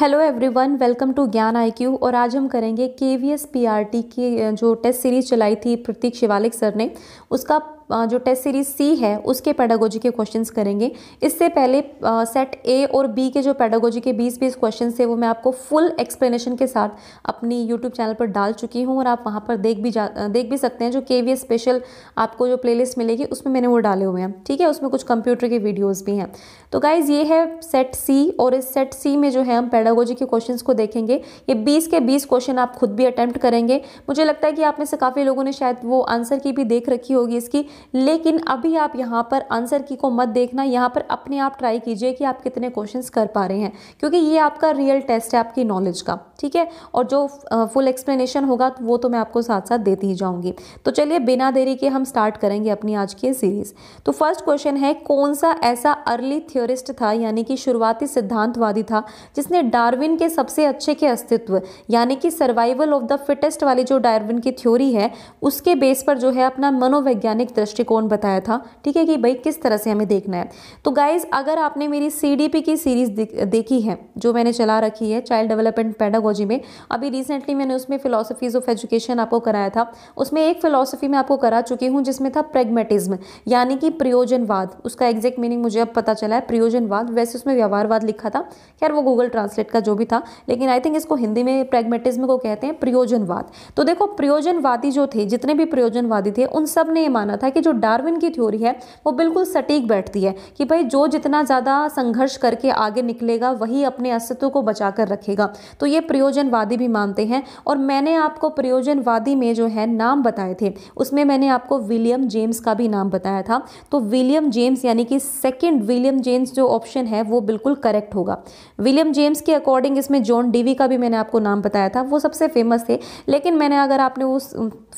hello everyone welcome to Gyan IQ और आज हम करेंगे K V S P R T की जो टेस्ट सीरीज़ चलाई थी प्रतीक शिवालिक सर ने उसका जो टेस्ट सीरीज सी है उसके पैडागोजी के क्वेश्चन करेंगे इससे पहले सेट ए और बी के जो पैडागोजी के बीस बीस क्वेश्चन थे वो मैं आपको फुल एक्सप्लेनेशन के साथ अपनी यूट्यूब चैनल पर डाल चुकी हूँ और आप वहाँ पर देख भी जा देख भी सकते हैं जो के वी एस स्पेशल आपको जो प्लेलिस्ट मिलेगी उसमें मैंने वो डाले हुए हैं ठीक है उसमें कुछ कंप्यूटर के वीडियोज़ भी हैं तो गाइज़ ये है सेट सी और इस सेट सी में जो है हम पैडागोजी के क्वेश्चन को देखेंगे ये बीस के बीस क्वेश्चन आप खुद भी अटैम्प्ट करेंगे मुझे लगता है कि आप में से काफ़ी लोगों ने शायद वो आंसर की भी देख रखी होगी इसकी लेकिन अभी आप यहाँ पर आंसर की को मत देखना यहाँ पर अपने आप ट्राई कीजिए कि आप कितने क्वेश्चन कर पा रहे हैं क्योंकि ये आपका रियल टेस्ट है आपकी नॉलेज का ठीक है और जो फुल एक्सप्लेनेशन होगा वो तो मैं आपको साथ साथ देती ही जाऊँगी तो चलिए बिना देरी के हम स्टार्ट करेंगे अपनी आज की सीरीज़ तो फर्स्ट क्वेश्चन है कौन सा ऐसा अर्ली थियोरिस्ट था यानी कि शुरुआती सिद्धांतवादी था जिसने डार्विन के सबसे अच्छे के अस्तित्व यानी कि सर्वाइवल ऑफ द फिटेस्ट वाली जो डार्विन की थ्योरी है उसके बेस पर जो है अपना मनोवैज्ञानिक दृष्टि दृष्टिकोण बताया था ठीक है कि भाई किस तरह से हमें देखना है तो गाइज अगर आपने मेरी सी की सीरीज़ देखी है जो मैंने चला रखी है चाइल्ड डेवलपमेंट पैडागोजी में अभी रिसेंटली मैंने उसमें फ़िलोसफीज़ ऑफ एजुकेशन आपको कराया था उसमें एक फ़िलोसफी मैं आपको करा चुकी हूँ जिसमें था प्रेगमेटिज्म यानी कि प्रयोजनवाद उसका एग्जैक्ट मीनिंग मुझे अब पता चला है प्रयोजनवाद वैसे उसमें व्यवहारवाद लिखा था खैर वो गूगल ट्रांसलेट का जो भी था लेकिन आई थिंक इसको हिंदी में प्रेगमेटिज्म को कहते हैं प्रयोजनवाद तो देखो प्रयोजनवादी जो थे जितने भी प्रयोजनवादी थे उन सब ने ये माना था कि कि जो डार्विन की थ्योरी है वो बिल्कुल सटीक बैठती है कि भाई जो जितना ज़्यादा संघर्ष करके आगे निकलेगा वही अपने अस्तित्व को बचा कर रखेगा तो ये प्रयोजनवादी भी मानते हैं और मैंने आपको प्रयोजनवादी में जो है नाम बताए थे उसमें मैंने आपको विलियम जेम्स का भी नाम बताया था तो विलियम जेम्स यानी कि सेकेंड विलियम जेम्स जो ऑप्शन है वो बिल्कुल करेक्ट होगा विलियम जेम्स के अकॉर्डिंग इसमें जॉन डीवी का भी मैंने आपको नाम बताया था वो सबसे फेमस थे लेकिन मैंने अगर आपने उस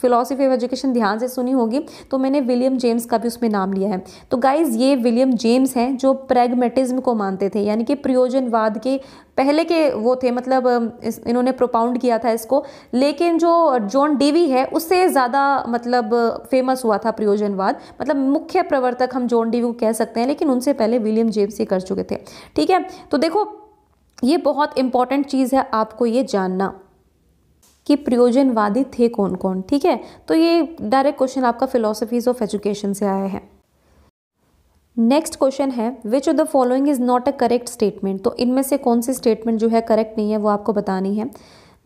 फिलोसफी ऑफ एजुकेशन ध्यान से सुनी होगी तो मैंने विलियम जेम्स का भी उसमें नाम लिया है तो गाइज़ ये विलियम जेम्स हैं जो प्रेगमेटिज्म को मानते थे यानी कि प्रयोजनवाद के पहले के वो थे मतलब इन्होंने प्रोपाउंड किया था इसको लेकिन जो जॉन डीवी है उससे ज़्यादा मतलब फेमस हुआ था प्रयोजनवाद मतलब मुख्य प्रवर्तक हम जॉन डीवी को कह सकते हैं लेकिन उनसे पहले विलियम जेम्स ही कर चुके थे ठीक है तो देखो ये बहुत इंपॉर्टेंट चीज़ है आपको ये जानना कि प्रयोजनवादी थे कौन कौन ठीक है तो ये डायरेक्ट क्वेश्चन आपका फिलोसफीज ऑफ एजुकेशन से आया है नेक्स्ट क्वेश्चन है which of the following is not a correct statement तो इनमें से कौन सी स्टेटमेंट जो है करेक्ट नहीं है वो आपको बतानी है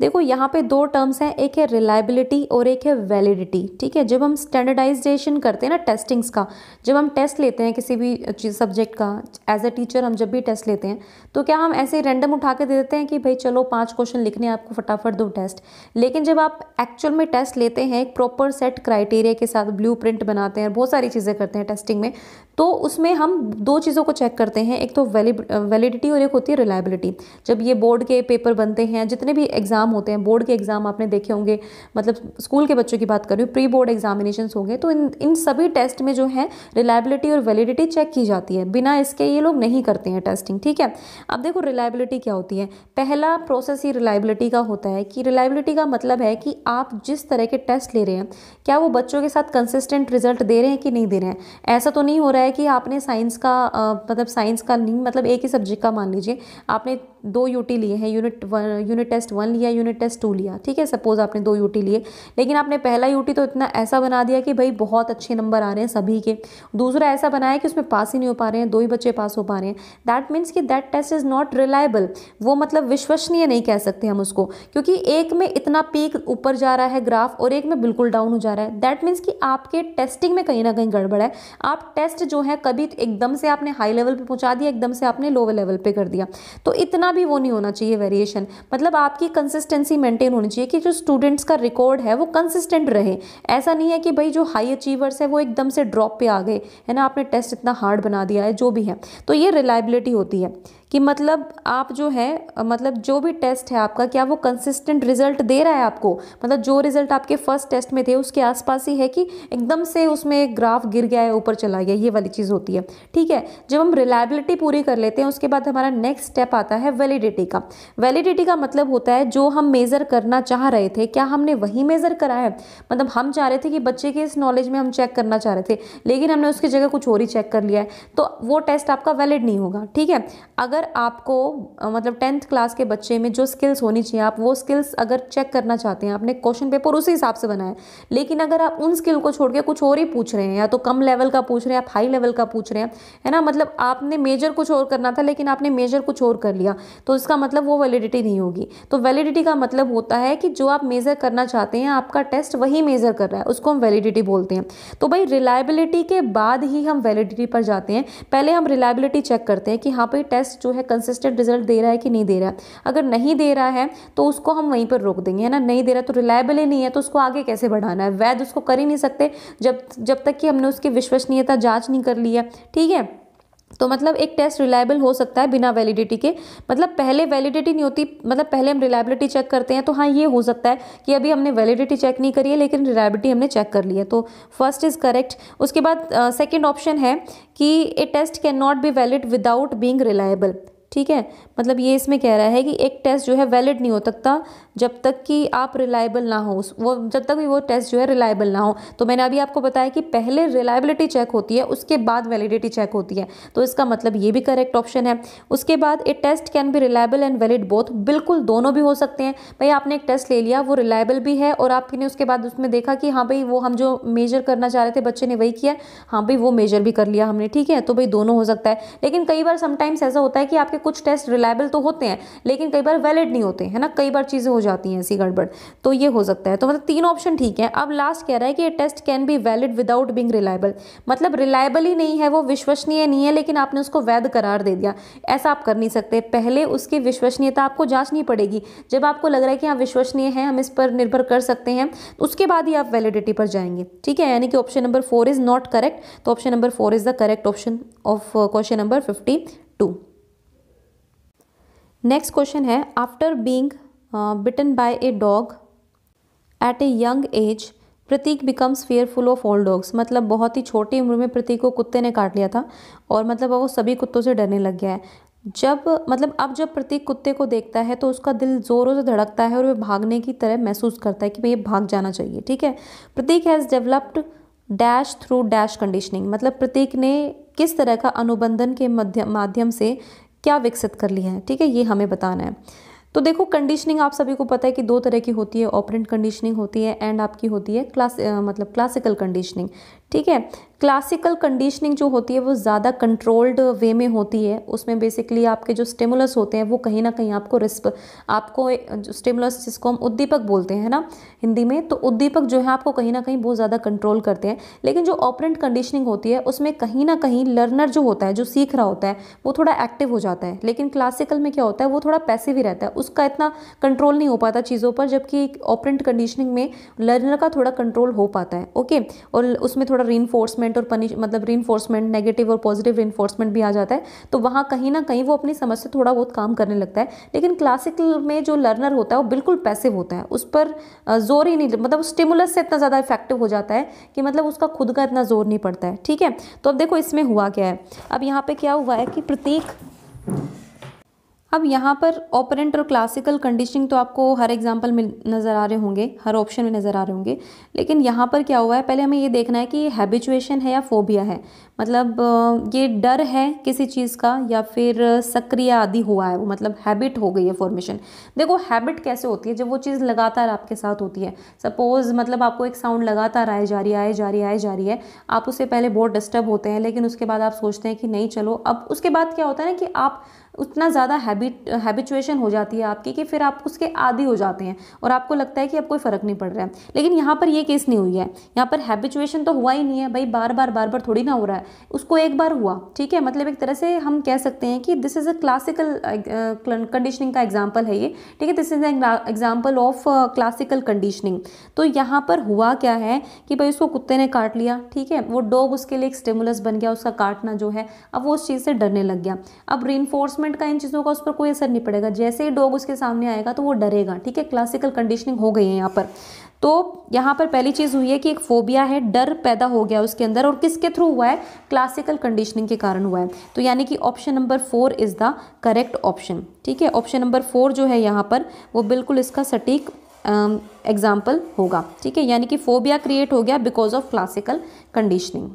देखो यहाँ पे दो टर्म्स हैं एक है रिलायबिलिटी और एक है वैलिडिटी ठीक है जब हम स्टैंडर्डाइजेशन करते हैं ना टेस्टिंग्स का जब हम टेस्ट लेते हैं किसी भी सब्जेक्ट का एज अ टीचर हम जब भी टेस्ट लेते हैं तो क्या हम ऐसे रैंडम उठा के दे देते हैं कि भाई चलो पाँच क्वेश्चन लिखने आपको फटाफट दो टेस्ट लेकिन जब आप एक्चुअल में टेस्ट लेते हैं एक प्रॉपर सेट क्राइटेरिया के साथ ब्लू बनाते हैं बहुत सारी चीज़ें करते हैं टेस्टिंग में तो उसमें हम दो चीज़ों को चेक करते हैं एक तो वैलिडिटी और एक होती है रिलायबिलिटी जब ये बोर्ड के पेपर बनते हैं जितने भी एग्ज़ाम होते हैं बोर्ड के एग्ज़ाम आपने देखे होंगे मतलब स्कूल के बच्चों की बात करूँ प्री बोर्ड एग्जामिनेशन होंगे तो इन इन सभी टेस्ट में जो है रिलायबिलिटी और वैलिडिटी चेक की जाती है बिना इसके ये लोग नहीं करते हैं टेस्टिंग ठीक है अब देखो रिलायबिलिटी क्या होती है पहला प्रोसेस ही रिलायबिलिटी का होता है कि रिलायबिलिटी का मतलब है कि आप जिस तरह के टेस्ट ले रहे हैं क्या वो बच्चों के साथ कंसिस्टेंट रिजल्ट दे रहे हैं कि नहीं दे रहे हैं ऐसा तो नहीं हो रहा है है कि आपने साइंस का मतलब साइंस का नहीं मतलब एक ही सब्जेक्ट का मान लीजिए आपने दो यूटी लिए हैं unit one unit test one लिया यूनिट टेस्ट टू लिया ठीक है सपोज़ आपने दो यूटी लिए लेकिन आपने पहला यूटी तो इतना ऐसा बना दिया कि भाई बहुत अच्छे नंबर आ रहे हैं सभी के दूसरा ऐसा बनाया कि उसमें पास ही नहीं हो पा रहे हैं दो ही बच्चे पास हो पा रहे हैं दैट मीन्स कि that test is not reliable वो मतलब विश्वसनीय नहीं कह सकते हम उसको क्योंकि एक में इतना पीक ऊपर जा रहा है ग्राफ और एक में बिल्कुल डाउन हो जा रहा है दैट मीन्स कि आपके टेस्टिंग में कहीं ना कहीं गड़बड़ है आप टेस्ट जो है कभी एकदम से आपने हाई लेवल पर पहुँचा दिया एकदम से आपने लोअर लेवल पर कर दिया तो इतना इतना भी वो नहीं होना चाहिए वेरिएशन मतलब आपकी कंसिस्टेंसी मेंटेन होनी चाहिए कि जो स्टूडेंट्स का रिकॉर्ड है वो कंसिस्टेंट रहे ऐसा नहीं है कि भाई जो हाई अचीवर्स है वो एकदम से ड्रॉप पे आ गए है ना आपने टेस्ट इतना हार्ड बना दिया है जो भी है तो ये रिलायबिलिटी होती है कि मतलब आप जो है मतलब जो भी टेस्ट है आपका क्या वो कंसिस्टेंट रिजल्ट दे रहा है आपको मतलब जो रिजल्ट आपके फर्स्ट टेस्ट में थे उसके आसपास ही है कि एकदम से उसमें ग्राफ गिर गया है ऊपर चला गया ये वाली चीज़ होती है ठीक है जब हम रिलायबिलिटी पूरी कर लेते हैं उसके बाद हमारा नेक्स्ट स्टेप आता है वैलिडिटी का वैलिडिटी का मतलब होता है जो हम मेज़र करना चाह रहे थे क्या हमने वही मेज़र करा है मतलब हम चाह रहे थे कि बच्चे के इस नॉलेज में हम चेक करना चाह रहे थे लेकिन हमने उसकी जगह कुछ और ही चेक कर लिया है तो वो टेस्ट आपका वैलिड नहीं होगा ठीक है अगर अगर आपको मतलब टेंथ क्लास के बच्चे में जो स्किल्स होनी चाहिए आप वो स्किल्स अगर चेक करना चाहते हैं आपने क्वेश्चन पेपर उसी हिसाब से बनाया लेकिन अगर आप उन स्किल को छोड़ के कुछ और ही पूछ रहे हैं या तो कम लेवल का पूछ रहे हैं आप हाई लेवल का पूछ रहे हैं है ना मतलब आपने मेजर कुछ और करना था लेकिन आपने मेजर कुछ और कर लिया तो इसका मतलब वो वैलिडिटी नहीं होगी तो वैलिडिटी का मतलब होता है कि जो आप मेज़र करना चाहते हैं आपका टेस्ट वही मेज़र कर रहा है उसको हम वैलिडिटी बोलते हैं तो भाई रिलायबिलिटी के बाद ही हम वैलिडिटी पर जाते हैं पहले हम रिलायबिलिटी चेक करते हैं कि हाँ भाई टेस्ट जो है कंसिस्टेंट रिजल्ट दे रहा है कि नहीं दे रहा है अगर नहीं दे रहा है तो उसको हम वहीं पर रोक देंगे है ना नहीं दे रहा तो रिलायबल ही नहीं है तो उसको आगे कैसे बढ़ाना है वैध उसको कर ही नहीं सकते जब जब तक कि हमने उसकी विश्वसनीयता जाँच नहीं कर ली है ठीक है तो मतलब एक टेस्ट रिलायबल हो सकता है बिना वैलिडिटी के मतलब पहले वैलिडिटी नहीं होती मतलब पहले हम रिलायबिलिटी चेक करते हैं तो हाँ ये हो सकता है कि अभी हमने वैलिडिटी चेक नहीं करी है लेकिन रिलायबिलिटी हमने चेक कर ली है तो फर्स्ट इज़ करेक्ट उसके बाद सेकेंड ऑप्शन है कि a test can not be valid without being reliable ठीक है मतलब ये इसमें कह रहा है कि एक टेस्ट जो है वैलिड नहीं हो सकता जब तक कि आप रिलायबल ना हो वो जब तक भी वो टेस्ट जो है रिलायबल ना हो तो मैंने अभी आपको बताया कि पहले रिलायबिलिटी चेक होती है उसके बाद वैलिडिटी चेक होती है तो इसका मतलब ये भी करेक्ट ऑप्शन है उसके बाद a test can be reliable and valid both बिल्कुल दोनों भी हो सकते हैं भाई आपने एक टेस्ट ले लिया वो रिलायबल भी है और आपने उसके बाद उसमें देखा कि हाँ भाई वो हम जो मेजर करना चाह रहे थे बच्चे ने वही किया हाँ भाई वो मेजर भी कर लिया हमने ठीक है तो भाई दोनों हो सकता है लेकिन कई बार समटाइम्स ऐसा होता है कि आपके कुछ टेस्ट रिलायबल तो होते हैं लेकिन कई बार वैलिड नहीं होते हैं ना कई बार चीज़ें हो जाती हैं ऐसी गड़बड़ तो ये हो सकता है तो मतलब तीन ऑप्शन ठीक है अब लास्ट कह रहा है कि ये test can be valid without being reliable मतलब रिलायबल ही नहीं है वो विश्वसनीय नहीं है लेकिन आपने उसको वैध करार दे दिया ऐसा आप कर नहीं सकते पहले उसकी विश्वसनीयता आपको जांचनी पड़ेगी जब आपको लग रहा है कि हाँ विश्वसनीय है हम इस पर निर्भर कर सकते हैं तो उसके बाद ही आप वैलिडिटी पर जाएंगे ठीक है यानी कि option number four is not correct तो option number four is the correct option of question number fifty two next question है after being bitten by a dog at a young age Pratik becomes fearful of all dogs मतलब बहुत ही छोटी उम्र में प्रतीक को कुत्ते ने काट लिया था और मतलब वो सभी कुत्तों से डरने लग गया है जब मतलब अब जब प्रतीक कुत्ते को देखता है तो उसका दिल ज़ोरों से धड़कता है और वह भागने की तरह महसूस करता है कि भाई भाग जाना चाहिए ठीक है Pratik has developed dash through dash conditioning मतलब प्रतीक ने किस तरह का अनुबंधन के मध्य माध्यम से क्या विकसित कर लिया है ठीक है ये हमें बताना है तो देखो कंडीशनिंग आप सभी को पता है कि दो तरह की होती है ऑपरेंट कंडीशनिंग होती है एंड आपकी होती है क्लास मतलब क्लासिकल कंडीशनिंग ठीक है क्लासिकल कंडीशनिंग जो होती है वो ज़्यादा कंट्रोल्ड वे में होती है उसमें बेसिकली आपके जो स्टिमुलस होते हैं वो कहीं ना कहीं आपको रिस्प आपको स्टिमुलस जिसको हम उद्दीपक बोलते हैं ना हिंदी में तो उद्दीपक जो है आपको कहीं ना कहीं बहुत ज़्यादा कंट्रोल करते हैं लेकिन जो ऑपरेंट कंडीशनिंग होती है उसमें कहीं ना कहीं लर्नर जो होता है जो सीख रहा होता है वो थोड़ा एक्टिव हो जाता है लेकिन क्लासिकल में क्या होता है वो थोड़ा पैसिव ही रहता है उसका इतना कंट्रोल नहीं हो पाता चीज़ों पर जबकि ऑपरेंट कंडीशनिंग में लर्नर का थोड़ा कंट्रोल हो पाता है ओके और उसमें थोड़ा री और पनिश मतलब री नेगेटिव और पॉजिटिव री भी आ जाता है तो वहाँ कहीं ना कहीं वो अपनी समझ से थोड़ा बहुत काम करने लगता है लेकिन क्लासिकल में जो लर्नर होता है वो बिल्कुल पैसिव होता है उस पर जोर ही नहीं मतलब स्टिमुलस से इतना ज़्यादा इफेक्टिव हो जाता है कि मतलब उसका खुद का इतना जोर नहीं पड़ता है ठीक है तो अब देखो इसमें हुआ क्या है अब यहाँ पर क्या हुआ है कि प्रत्येक अब यहाँ पर ऑपरेंट और क्लासिकल कंडीशनिंग तो आपको हर एग्जाम्पल में नज़र आ रहे होंगे हर ऑप्शन में नज़र आ रहे होंगे लेकिन यहाँ पर क्या हुआ है पहले हमें ये देखना है कि ये हैबिचुएशन है या फोबिया है मतलब ये डर है किसी चीज़ का या फिर सक्रिय आदि हुआ है वो मतलब हैबिट हो गई है फॉर्मेशन देखो हैबिट कैसे होती है जब वो चीज़ लगातार आपके साथ होती है सपोज़ मतलब आपको एक साउंड लगातार आए जा रही आए जा रही आए जा रही है आप उससे पहले बहुत डिस्टर्ब होते हैं लेकिन उसके बाद आप सोचते हैं कि नहीं चलो अब उसके बाद क्या होता है ना कि आप उतना ज़्यादा हैबिट हैबिचुएशन हो जाती है आपकी कि फिर आप उसके आदि हो जाते हैं और आपको लगता है कि अब कोई फ़र्क नहीं पड़ रहा है लेकिन यहाँ पर ये केस नहीं हुई है यहाँ पर हैबिचुएशन तो हुआ ही नहीं है भाई बार बार बार बार थोड़ी ना हो रहा है उसको एक बार हुआ ठीक है मतलब एक तरह से हम कह सकते हैं कि this is a classical conditioning का एग्जाम्पल है ये ठीक है this is example of classical conditioning तो यहाँ पर हुआ क्या है कि भाई उसको कुत्ते ने काट लिया ठीक है वो डॉग उसके लिए एक स्टेमुलस बन गया उसका काटना जो है अब वो उस चीज़ से डरने लग गया अब रीनफोर्समेंट इन्वेस्टमेंट का इन चीज़ों का उस पर कोई असर नहीं पड़ेगा जैसे ही डॉग उसके सामने आएगा तो वो डरेगा ठीक है क्लासिकल कंडीशनिंग हो गई है यहाँ पर तो यहाँ पर पहली चीज़ हुई है कि एक फोबिया है डर पैदा हो गया उसके अंदर और किसके थ्रू हुआ है क्लासिकल कंडीशनिंग के कारण हुआ है तो यानी कि option number four is the correct option ठीक है ऑप्शन नंबर फोर जो है यहाँ पर वो बिल्कुल इसका सटीक एग्जाम्पल होगा ठीक है यानी कि फोबिया क्रिएट हो गया because of classical conditioning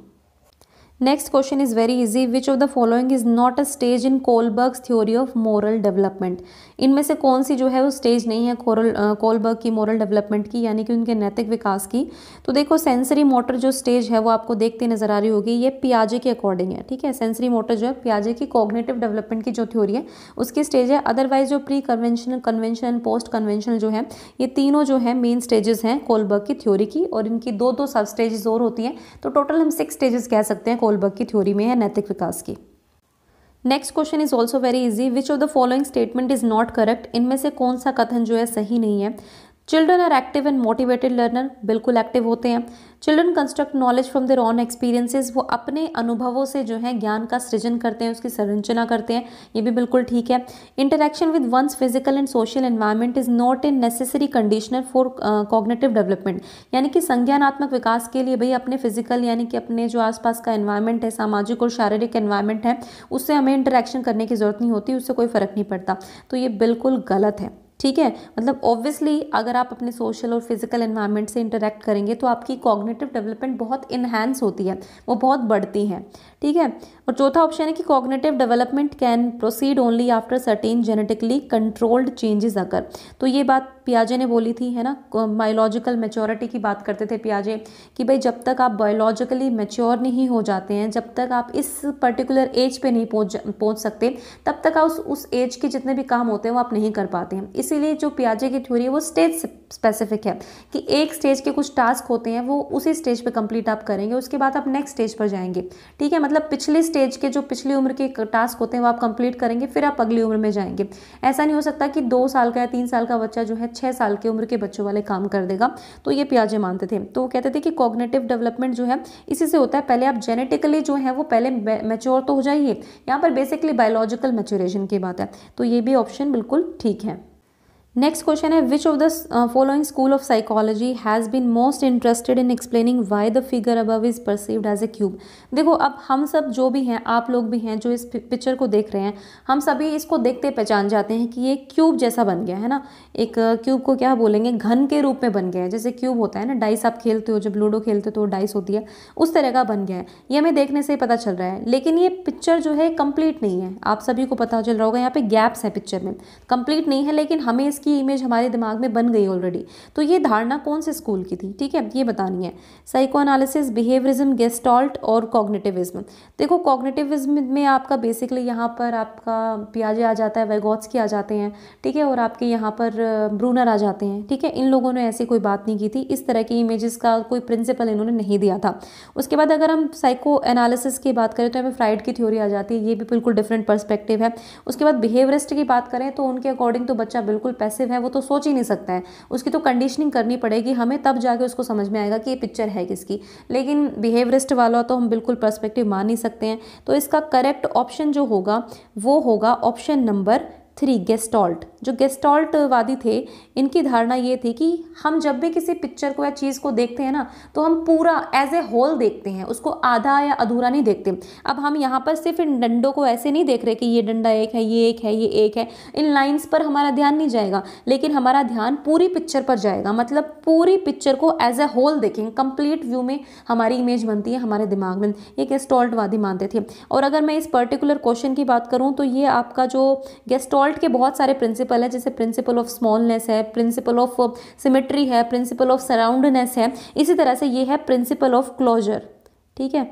next question is very easy which of the following is not a stage in Kohlberg's theory of moral development इनमें से कौन सी जो है वो स्टेज नहीं है कोरल कोलबर्ग की मोरल डेवलपमेंट की यानी कि उनके नैतिक विकास की तो देखो सेंसरी मोटर जो स्टेज है वो आपको देखते नजर आ रही होगी ये पियाजे के अकॉर्डिंग है ठीक है सेंसरी मोटर जो है पियाजे की कॉग्नेटिव डेवलपमेंट की जो थ्योरी है उसकी स्टेज है अदरवाइज जो pre conventional conventional post conventional जो है ये तीनों जो है मेन स्टेजेस हैं कोलबर्ग की थ्योरी की और इनकी दो दो सब स्टेजेस और होती हैं तो टोटल हम सिक्स स्टेजेस कह सकते हैं कोलबर्ग की थ्योरी में है नैतिक विकास की next question is also very easy which of the following statement is not correct इनमें से कौन सा कथन जो है सही नहीं है children are active and motivated learner बिल्कुल एक्टिव होते हैं children construct knowledge from their own experiences वो अपने अनुभवों से जो है ज्ञान का सृजन करते हैं उसकी संरचना करते हैं ये भी बिल्कुल ठीक है interaction with one's physical and social environment is not a necessary conditioner for cognitive development यानी कि संज्ञानात्मक विकास के लिए भाई अपने फिजिकल यानी कि अपने जो आसपास का एन्वायरमेंट है सामाजिक और शारीरिक एन्वायरमेंट है उससे हमें इंटरेक्शन करने की ज़रूरत नहीं होती उससे कोई फ़र्क नहीं पड़ता तो ये बिल्कुल गलत है ठीक है मतलब ऑब्वियसली अगर आप अपने सोशल और फिजिकल इन्वायरमेंट से इंटरेक्ट करेंगे तो आपकी कॉग्नेटिव डेवलपमेंट बहुत इन्हेंस होती है वो बहुत बढ़ती है ठीक है और चौथा ऑप्शन है कि cognitive development can proceed only after certain genetically controlled changes अगर तो ये बात पियाजे ने बोली थी है ना बायोलॉजिकल मेच्योरिटी की बात करते थे पियाजे कि भाई जब तक आप बायोलॉजिकली मेच्योर नहीं हो जाते हैं जब तक आप इस पर्टिकुलर एज पे नहीं पहुंच पहुंच सकते तब तक आप उस, उस एज के जितने भी काम होते हैं वो आप नहीं कर पाते हैं इसीलिए जो पियाजे की थ्योरी है वो स्टेज स्पेसिफिक है कि एक स्टेज के कुछ टास्क होते हैं वो उसी स्टेज पे कंप्लीट आप करेंगे उसके बाद आप नेक्स्ट स्टेज पर जाएंगे ठीक है मतलब पिछले स्टेज के जो पिछली उम्र के टास्क होते हैं वो आप कंप्लीट करेंगे फिर आप अगली उम्र में जाएंगे ऐसा नहीं हो सकता कि दो साल का या तीन साल का बच्चा जो है छः साल की उम्र के बच्चों वाले काम कर देगा तो ये प्याजे मानते थे तो कहते थे कि कॉग्नेटिव डेवलपमेंट जो है इसी से होता है पहले आप जेनेटिकली जो है वो पहले मेच्योर तो हो जाइए यहाँ पर बेसिकली बायोलॉजिकल मेच्योरेशन की बात है तो ये भी ऑप्शन बिल्कुल ठीक है नेक्स्ट क्वेश्चन है which of the following school of psychology has been most interested in explaining why the figure above is perceived as a cube देखो अब हम सब जो भी हैं आप लोग भी हैं जो इस पिक्चर को देख रहे हैं हम सभी इसको देखते पहचान जाते हैं कि ये क्यूब जैसा बन गया है ना एक क्यूब uh, को क्या बोलेंगे घन के रूप में बन गया है जैसे क्यूब होता है ना डाइस आप खेलते हो जब लूडो खेलते हो तो डाइस होती है उस तरह का बन गया है ये हमें देखने से ही पता चल रहा है लेकिन ये पिक्चर जो है कंप्लीट नहीं है आप सभी को पता चल रहा होगा यहाँ पे गैप्स हैं पिक्चर में कंप्लीट नहीं है लेकिन हमें इस इसकी इमेज हमारे दिमाग में बन गई ऑलरेडी तो ये धारणा कौन से स्कूल की थी ठीक है ये बतानी है साइको एनालिसिस बिहेवियरिज्म गेस्टॉल्ट और कॉग्नेटिविज्म देखो कॉग्नेटिविज्म में आपका बेसिकली यहाँ पर आपका पियाजे आ जाता है वेगॉट्स की आ जाते हैं ठीक है और आपके यहाँ पर ब्रूनर आ जाते हैं ठीक है इन लोगों ने ऐसी कोई बात नहीं की थी इस तरह की इमेजेस का कोई प्रिंसिपल इन्होंने नहीं दिया था उसके बाद अगर हम साइको एनालिसिस की बात करें तो हमें फ्राइड की थ्योरी आ जाती है ये भी बिल्कुल डिफरेंट पर्सपेक्टिव है उसके बाद बिहेवियरिस्ट की बात करें तो उनके अकॉर्डिंग तो बच्चा बिल्कुल एक्सप्रेसिव है वो तो सोच ही नहीं सकता है उसकी तो कंडीशनिंग करनी पड़ेगी हमें तब जाके उसको समझ में आएगा कि ये पिक्चर है किसकी लेकिन बिहेवरिस्ट वाला तो हम बिल्कुल परस्पेक्टिव मान नहीं सकते हैं तो इसका करेक्ट ऑप्शन जो होगा वो होगा ऑप्शन नंबर थ्री गेस्टॉल्ट जो गेस्टॉल्टवादी थे इनकी धारणा ये थी कि हम जब भी किसी पिक्चर को या चीज़ को देखते हैं ना तो हम पूरा एज ए होल देखते हैं उसको आधा या अधूरा नहीं देखते अब हम यहाँ पर सिर्फ इन डंडों को ऐसे नहीं देख रहे कि ये डंडा एक है ये एक है ये एक है इन लाइन्स पर हमारा ध्यान नहीं जाएगा लेकिन हमारा ध्यान पूरी पिक्चर पर जाएगा मतलब पूरी पिक्चर को एज ए होल देखेंगे कंप्लीट व्यू में हमारी इमेज बनती है हमारे दिमाग में ये गेस्टॉल्टवादी मानते थे और अगर मैं इस पर्टिकुलर क्वेश्चन की बात करूँ तो ये आपका जो गेस्टॉल्ट के बहुत सारे प्रिंसिपल प्रिंसिपल है जैसे प्रिंसिपल ऑफ स्मॉलनेस है प्रिंसिपल ऑफ सिमेट्री है प्रिंसिपल ऑफ सराउंडनेस है इसी तरह से ये है प्रिंसिपल ऑफ क्लोजर ठीक है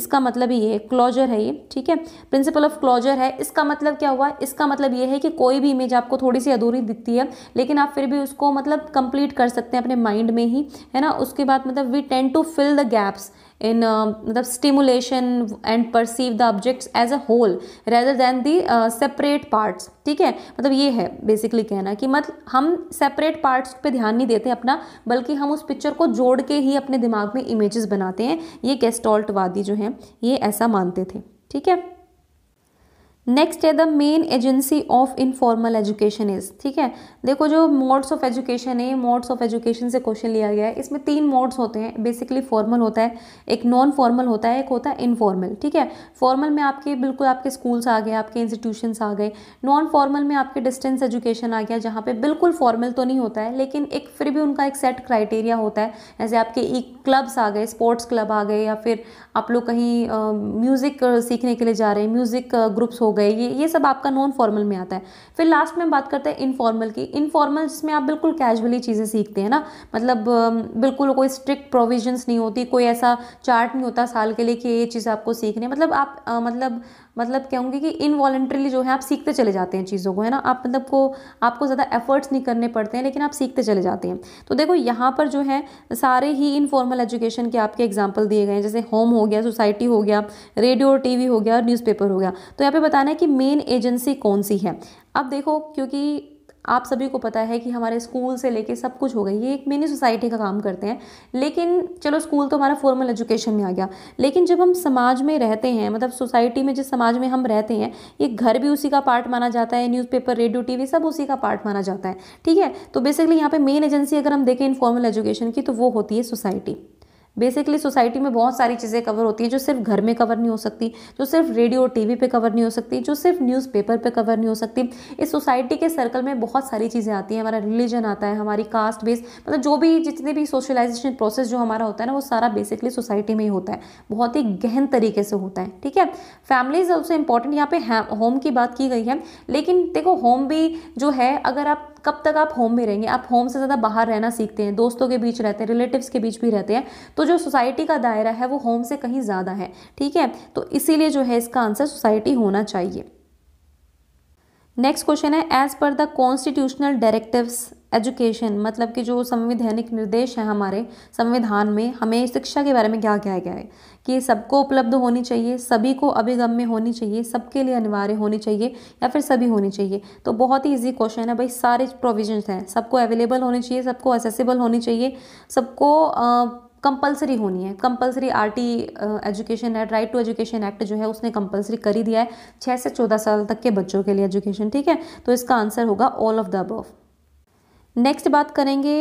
इसका मतलब ये है क्लोजर है ये ठीक है प्रिंसिपल ऑफ क्लोजर है इसका मतलब क्या हुआ इसका मतलब ये है कि कोई भी इमेज आपको थोड़ी सी अधूरी दिखती है लेकिन आप फिर भी उसको मतलब कंप्लीट कर सकते हैं अपने माइंड में ही है ना उसके बाद मतलब we tend to fill the gaps in uh, मतलब stimulation and perceive the objects as a whole rather than the separate parts ठीक है मतलब ये है बेसिकली कहना कि मतलब हम सेपरेट पार्ट्स पे ध्यान नहीं देते अपना बल्कि हम उस पिक्चर को जोड़ के ही अपने दिमाग में इमेजेस बनाते हैं ये गेस्टॉल्टवादी जो हैं ये ऐसा मानते थे ठीक है नेक्स्ट है the main agency of informal education is ठीक है देखो जो मोड्स ऑफ एजुकेशन है मोड्स ऑफ एजुकेशन से क्वेश्चन लिया गया है इसमें तीन मोड्स होते हैं बेसिकली फॉर्मल होता है एक नॉन फॉर्मल होता है एक होता है इनफॉर्मल ठीक है फॉर्मल में आपके बिल्कुल आपके स्कूल्स आ गए आपके इंस्टीट्यूशंस आ गए नॉन फॉर्मल में आपके डिस्टेंस एजुकेशन आ गया जहाँ पर बिल्कुल फॉर्मल तो नहीं होता है लेकिन एक फिर भी उनका एक सेट क्राइटेरिया होता है जैसे आपके एक क्लब्स आ गए स्पोर्ट्स क्लब आ गए या फिर आप लोग कहीं म्यूज़िक सीखने के लिए जा रहे हैं म्यूज़िक ग्रुप्स हो गए ये ये सब आपका नॉन फॉर्मल में आता है फिर लास्ट में बात करते हैं इनफॉर्मल की इनफॉर्मल जिसमें आप बिल्कुल कैजुअली चीज़ें सीखते हैं ना मतलब बिल्कुल कोई स्ट्रिक्ट प्रोविजंस नहीं होती कोई ऐसा चार्ट नहीं होता साल के लिए कि ये चीज़ आपको सीखनी है मतलब आप आ, मतलब मतलब कहूँगी कि इनवॉलेंट्रली जो है आप सीखते चले जाते हैं चीज़ों को है ना आप मतलब को आपको ज़्यादा एफर्ट्स नहीं करने पड़ते हैं लेकिन आप सीखते चले जाते हैं तो देखो यहाँ पर जो है सारे ही इनफॉर्मल एजुकेशन के आपके एग्जाम्पल दिए गए हैं जैसे होम हो गया सोसाइटी हो गया रेडियो और टी हो गया और न्यूज़पेपर हो गया तो यहाँ पर बताने बताना है कि मेन एजेंसी कौन सी है अब देखो क्योंकि आप सभी को पता है कि हमारे स्कूल से लेके सब कुछ हो गई ये एक मिनी सोसाइटी का काम करते हैं लेकिन चलो स्कूल तो हमारा फॉर्मल एजुकेशन में आ गया लेकिन जब हम समाज में रहते हैं मतलब सोसाइटी में जिस समाज में हम रहते हैं ये घर भी उसी का पार्ट माना जाता है न्यूज़पेपर रेडियो टीवी सब उसी का पार्ट माना जाता है ठीक है तो बेसिकली यहाँ पर मेन एजेंसी अगर हम देखें फॉर्मल एजुकेशन की तो वो होती है सोसाइटी बेसिकली सोसाइटी में बहुत सारी चीज़ें कवर होती हैं जो सिर्फ घर में कवर नहीं हो सकती जो सिर्फ रेडियो टी टीवी पे कवर नहीं हो सकती जो सिर्फ न्यूज़पेपर पे कवर नहीं हो सकती इस सोसाइटी के सर्कल में बहुत सारी चीज़ें आती हैं हमारा रिलीजन आता है हमारी कास्ट बेस मतलब जो भी जितने भी सोशलाइजेशन प्रोसेस जो हमारा होता है ना वो सारा बेसिकली सोसाइटी में ही होता है बहुत ही गहन तरीके से होता है ठीक है फैमिली इज़ ऑल्सो इंपॉर्टेंट यहाँ पे होम की बात की गई है लेकिन देखो होम भी जो है अगर आप कब तक आप होम में रहेंगे आप होम से ज़्यादा बाहर रहना सीखते हैं दोस्तों के बीच रहते हैं रिलेटिव्स के बीच भी रहते हैं तो जो सोसाइटी का दायरा है वो होम से कहीं ज़्यादा है ठीक है तो इसीलिए जो है इसका आंसर सोसाइटी होना चाहिए नेक्स्ट क्वेश्चन है as per the constitutional directives education मतलब कि जो संवैधानिक निर्देश हैं हमारे संविधान में हमें शिक्षा के बारे में क्या कहा गया है कि सबको उपलब्ध होनी चाहिए सभी को अभिगम में होनी चाहिए सबके लिए अनिवार्य होनी चाहिए या फिर सभी होनी चाहिए तो बहुत ही ईजी क्वेश्चन है भाई सारे प्रोविजंस हैं सबको अवेलेबल होनी चाहिए सबको एसेसिबल होनी चाहिए सबको कंपलसरी होनी है compulsory RT education act right to education act जो है उसने कंपलसरी कर ही दिया है छः से चौदह साल तक के बच्चों के लिए एजुकेशन ठीक है तो इसका आंसर होगा all of the above next बात करेंगे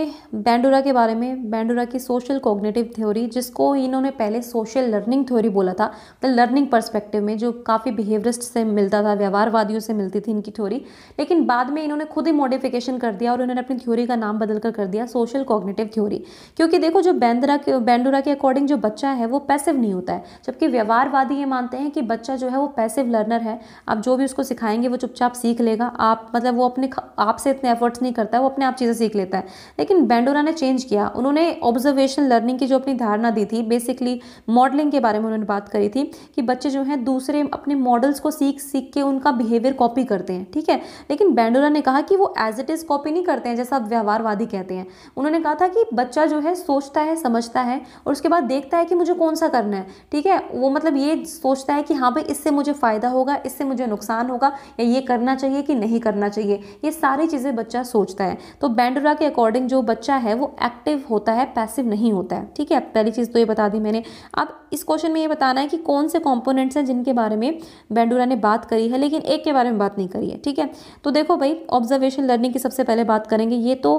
बैंडूरा के बारे में बैंडूरा की सोशल कोग्नेटिव थ्योरी जिसको इन्होंने पहले सोशल लर्निंग थ्योरी बोला था मतलब लर्निंग पर्सपेक्टिव में जो काफ़ी बिहेवियरिस्ट से मिलता था व्यवहारवादियों से मिलती थी इनकी थ्योरी लेकिन बाद में इन्होंने खुद ही मॉडिफिकेशन कर दिया और इन्होंने अपनी थ्योरी का नाम बदल कर, कर दिया सोशल कोग्नेटिव थ्योरी क्योंकि देखो जो बैंदरा के बैंडूरा के अकॉर्डिंग जो बच्चा है वो पैसिव नहीं होता है जबकि व्यवहारवादी ये मानते हैं कि बच्चा जो है वो पैसिव लर्नर है आप जो भी उसको सिखाएंगे वो चुपचाप सीख लेगा आप मतलब वो अपने आपसे इतने एफर्ट्स नहीं करता है वो अपने आप चीज़ें सीख लेता है लेकिन बैंडोरा ने चेंज किया उन्होंने ऑब्जर्वेशन लर्निंग की जो अपनी धारणा दी थी बेसिकली मॉडलिंग के बारे में उन्होंने बात करी थी कि बच्चे जो हैं दूसरे अपने मॉडल्स को सीख सीख के उनका बिहेवियर कॉपी करते हैं ठीक है लेकिन बैंडोरा ने कहा कि वो एज इट इज़ कॉपी नहीं करते हैं जैसा आप व्यवहारवादी कहते हैं उन्होंने कहा था कि बच्चा जो है सोचता है समझता है और उसके बाद देखता है कि मुझे कौन सा करना है ठीक है वो मतलब ये सोचता है कि हाँ भाई इससे मुझे फ़ायदा होगा इससे मुझे नुकसान होगा या ये करना चाहिए कि नहीं करना चाहिए ये सारी चीज़ें बच्चा सोचता है तो बैंडुरा के अकॉर्डिंग जो बच्चा है वो एक्टिव होता है पैसिव नहीं होता है ठीक है पहली चीज़ तो ये बता दी मैंने अब इस क्वेश्चन में ये बताना है कि कौन से कॉम्पोनेंट्स हैं जिनके बारे में बैंडुरा ने बात करी है लेकिन एक के बारे में बात नहीं करी है ठीक है तो देखो भाई ऑब्जर्वेशन लर्निंग की सबसे पहले बात करेंगे ये तो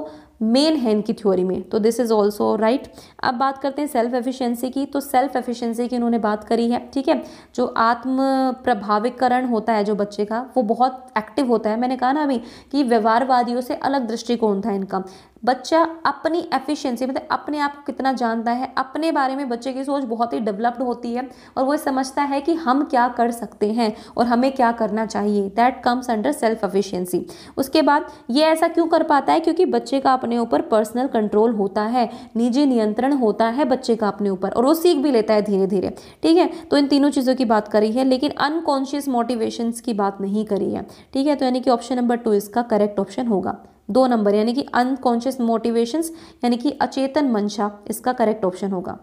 मेन हैन की थ्योरी में तो दिस इज़ ऑल्सो राइट अब बात करते हैं सेल्फ एफिशिएंसी की तो सेल्फ एफिशिएंसी की इन्होंने बात करी है ठीक है जो आत्म प्रभाविकरण होता है जो बच्चे का वो बहुत एक्टिव होता है मैंने कहा ना अभी कि व्यवहारवादियों से अलग दृष्टिकोण था इनका बच्चा अपनी एफिशिएंसी मतलब अपने आप को कितना जानता है अपने बारे में बच्चे की सोच बहुत ही डेवलप्ड होती है और वो समझता है कि हम क्या कर सकते हैं और हमें क्या करना चाहिए that comes under self efficiency उसके बाद ये ऐसा क्यों कर पाता है क्योंकि बच्चे का अपने ऊपर पर्सनल कंट्रोल होता है निजी नियंत्रण होता है बच्चे का अपने ऊपर और वो सीख भी लेता है धीरे धीरे ठीक है तो इन तीनों चीज़ों की बात करी है लेकिन अनकॉन्शियस मोटिवेशन की बात नहीं करी है ठीक है तो यानी कि ऑप्शन नंबर टू इसका करेक्ट ऑप्शन होगा दो नंबर यानी कि अनकॉन्शियस मोटिवेशंस यानी कि अचेतन मंशा इसका करेक्ट ऑप्शन होगा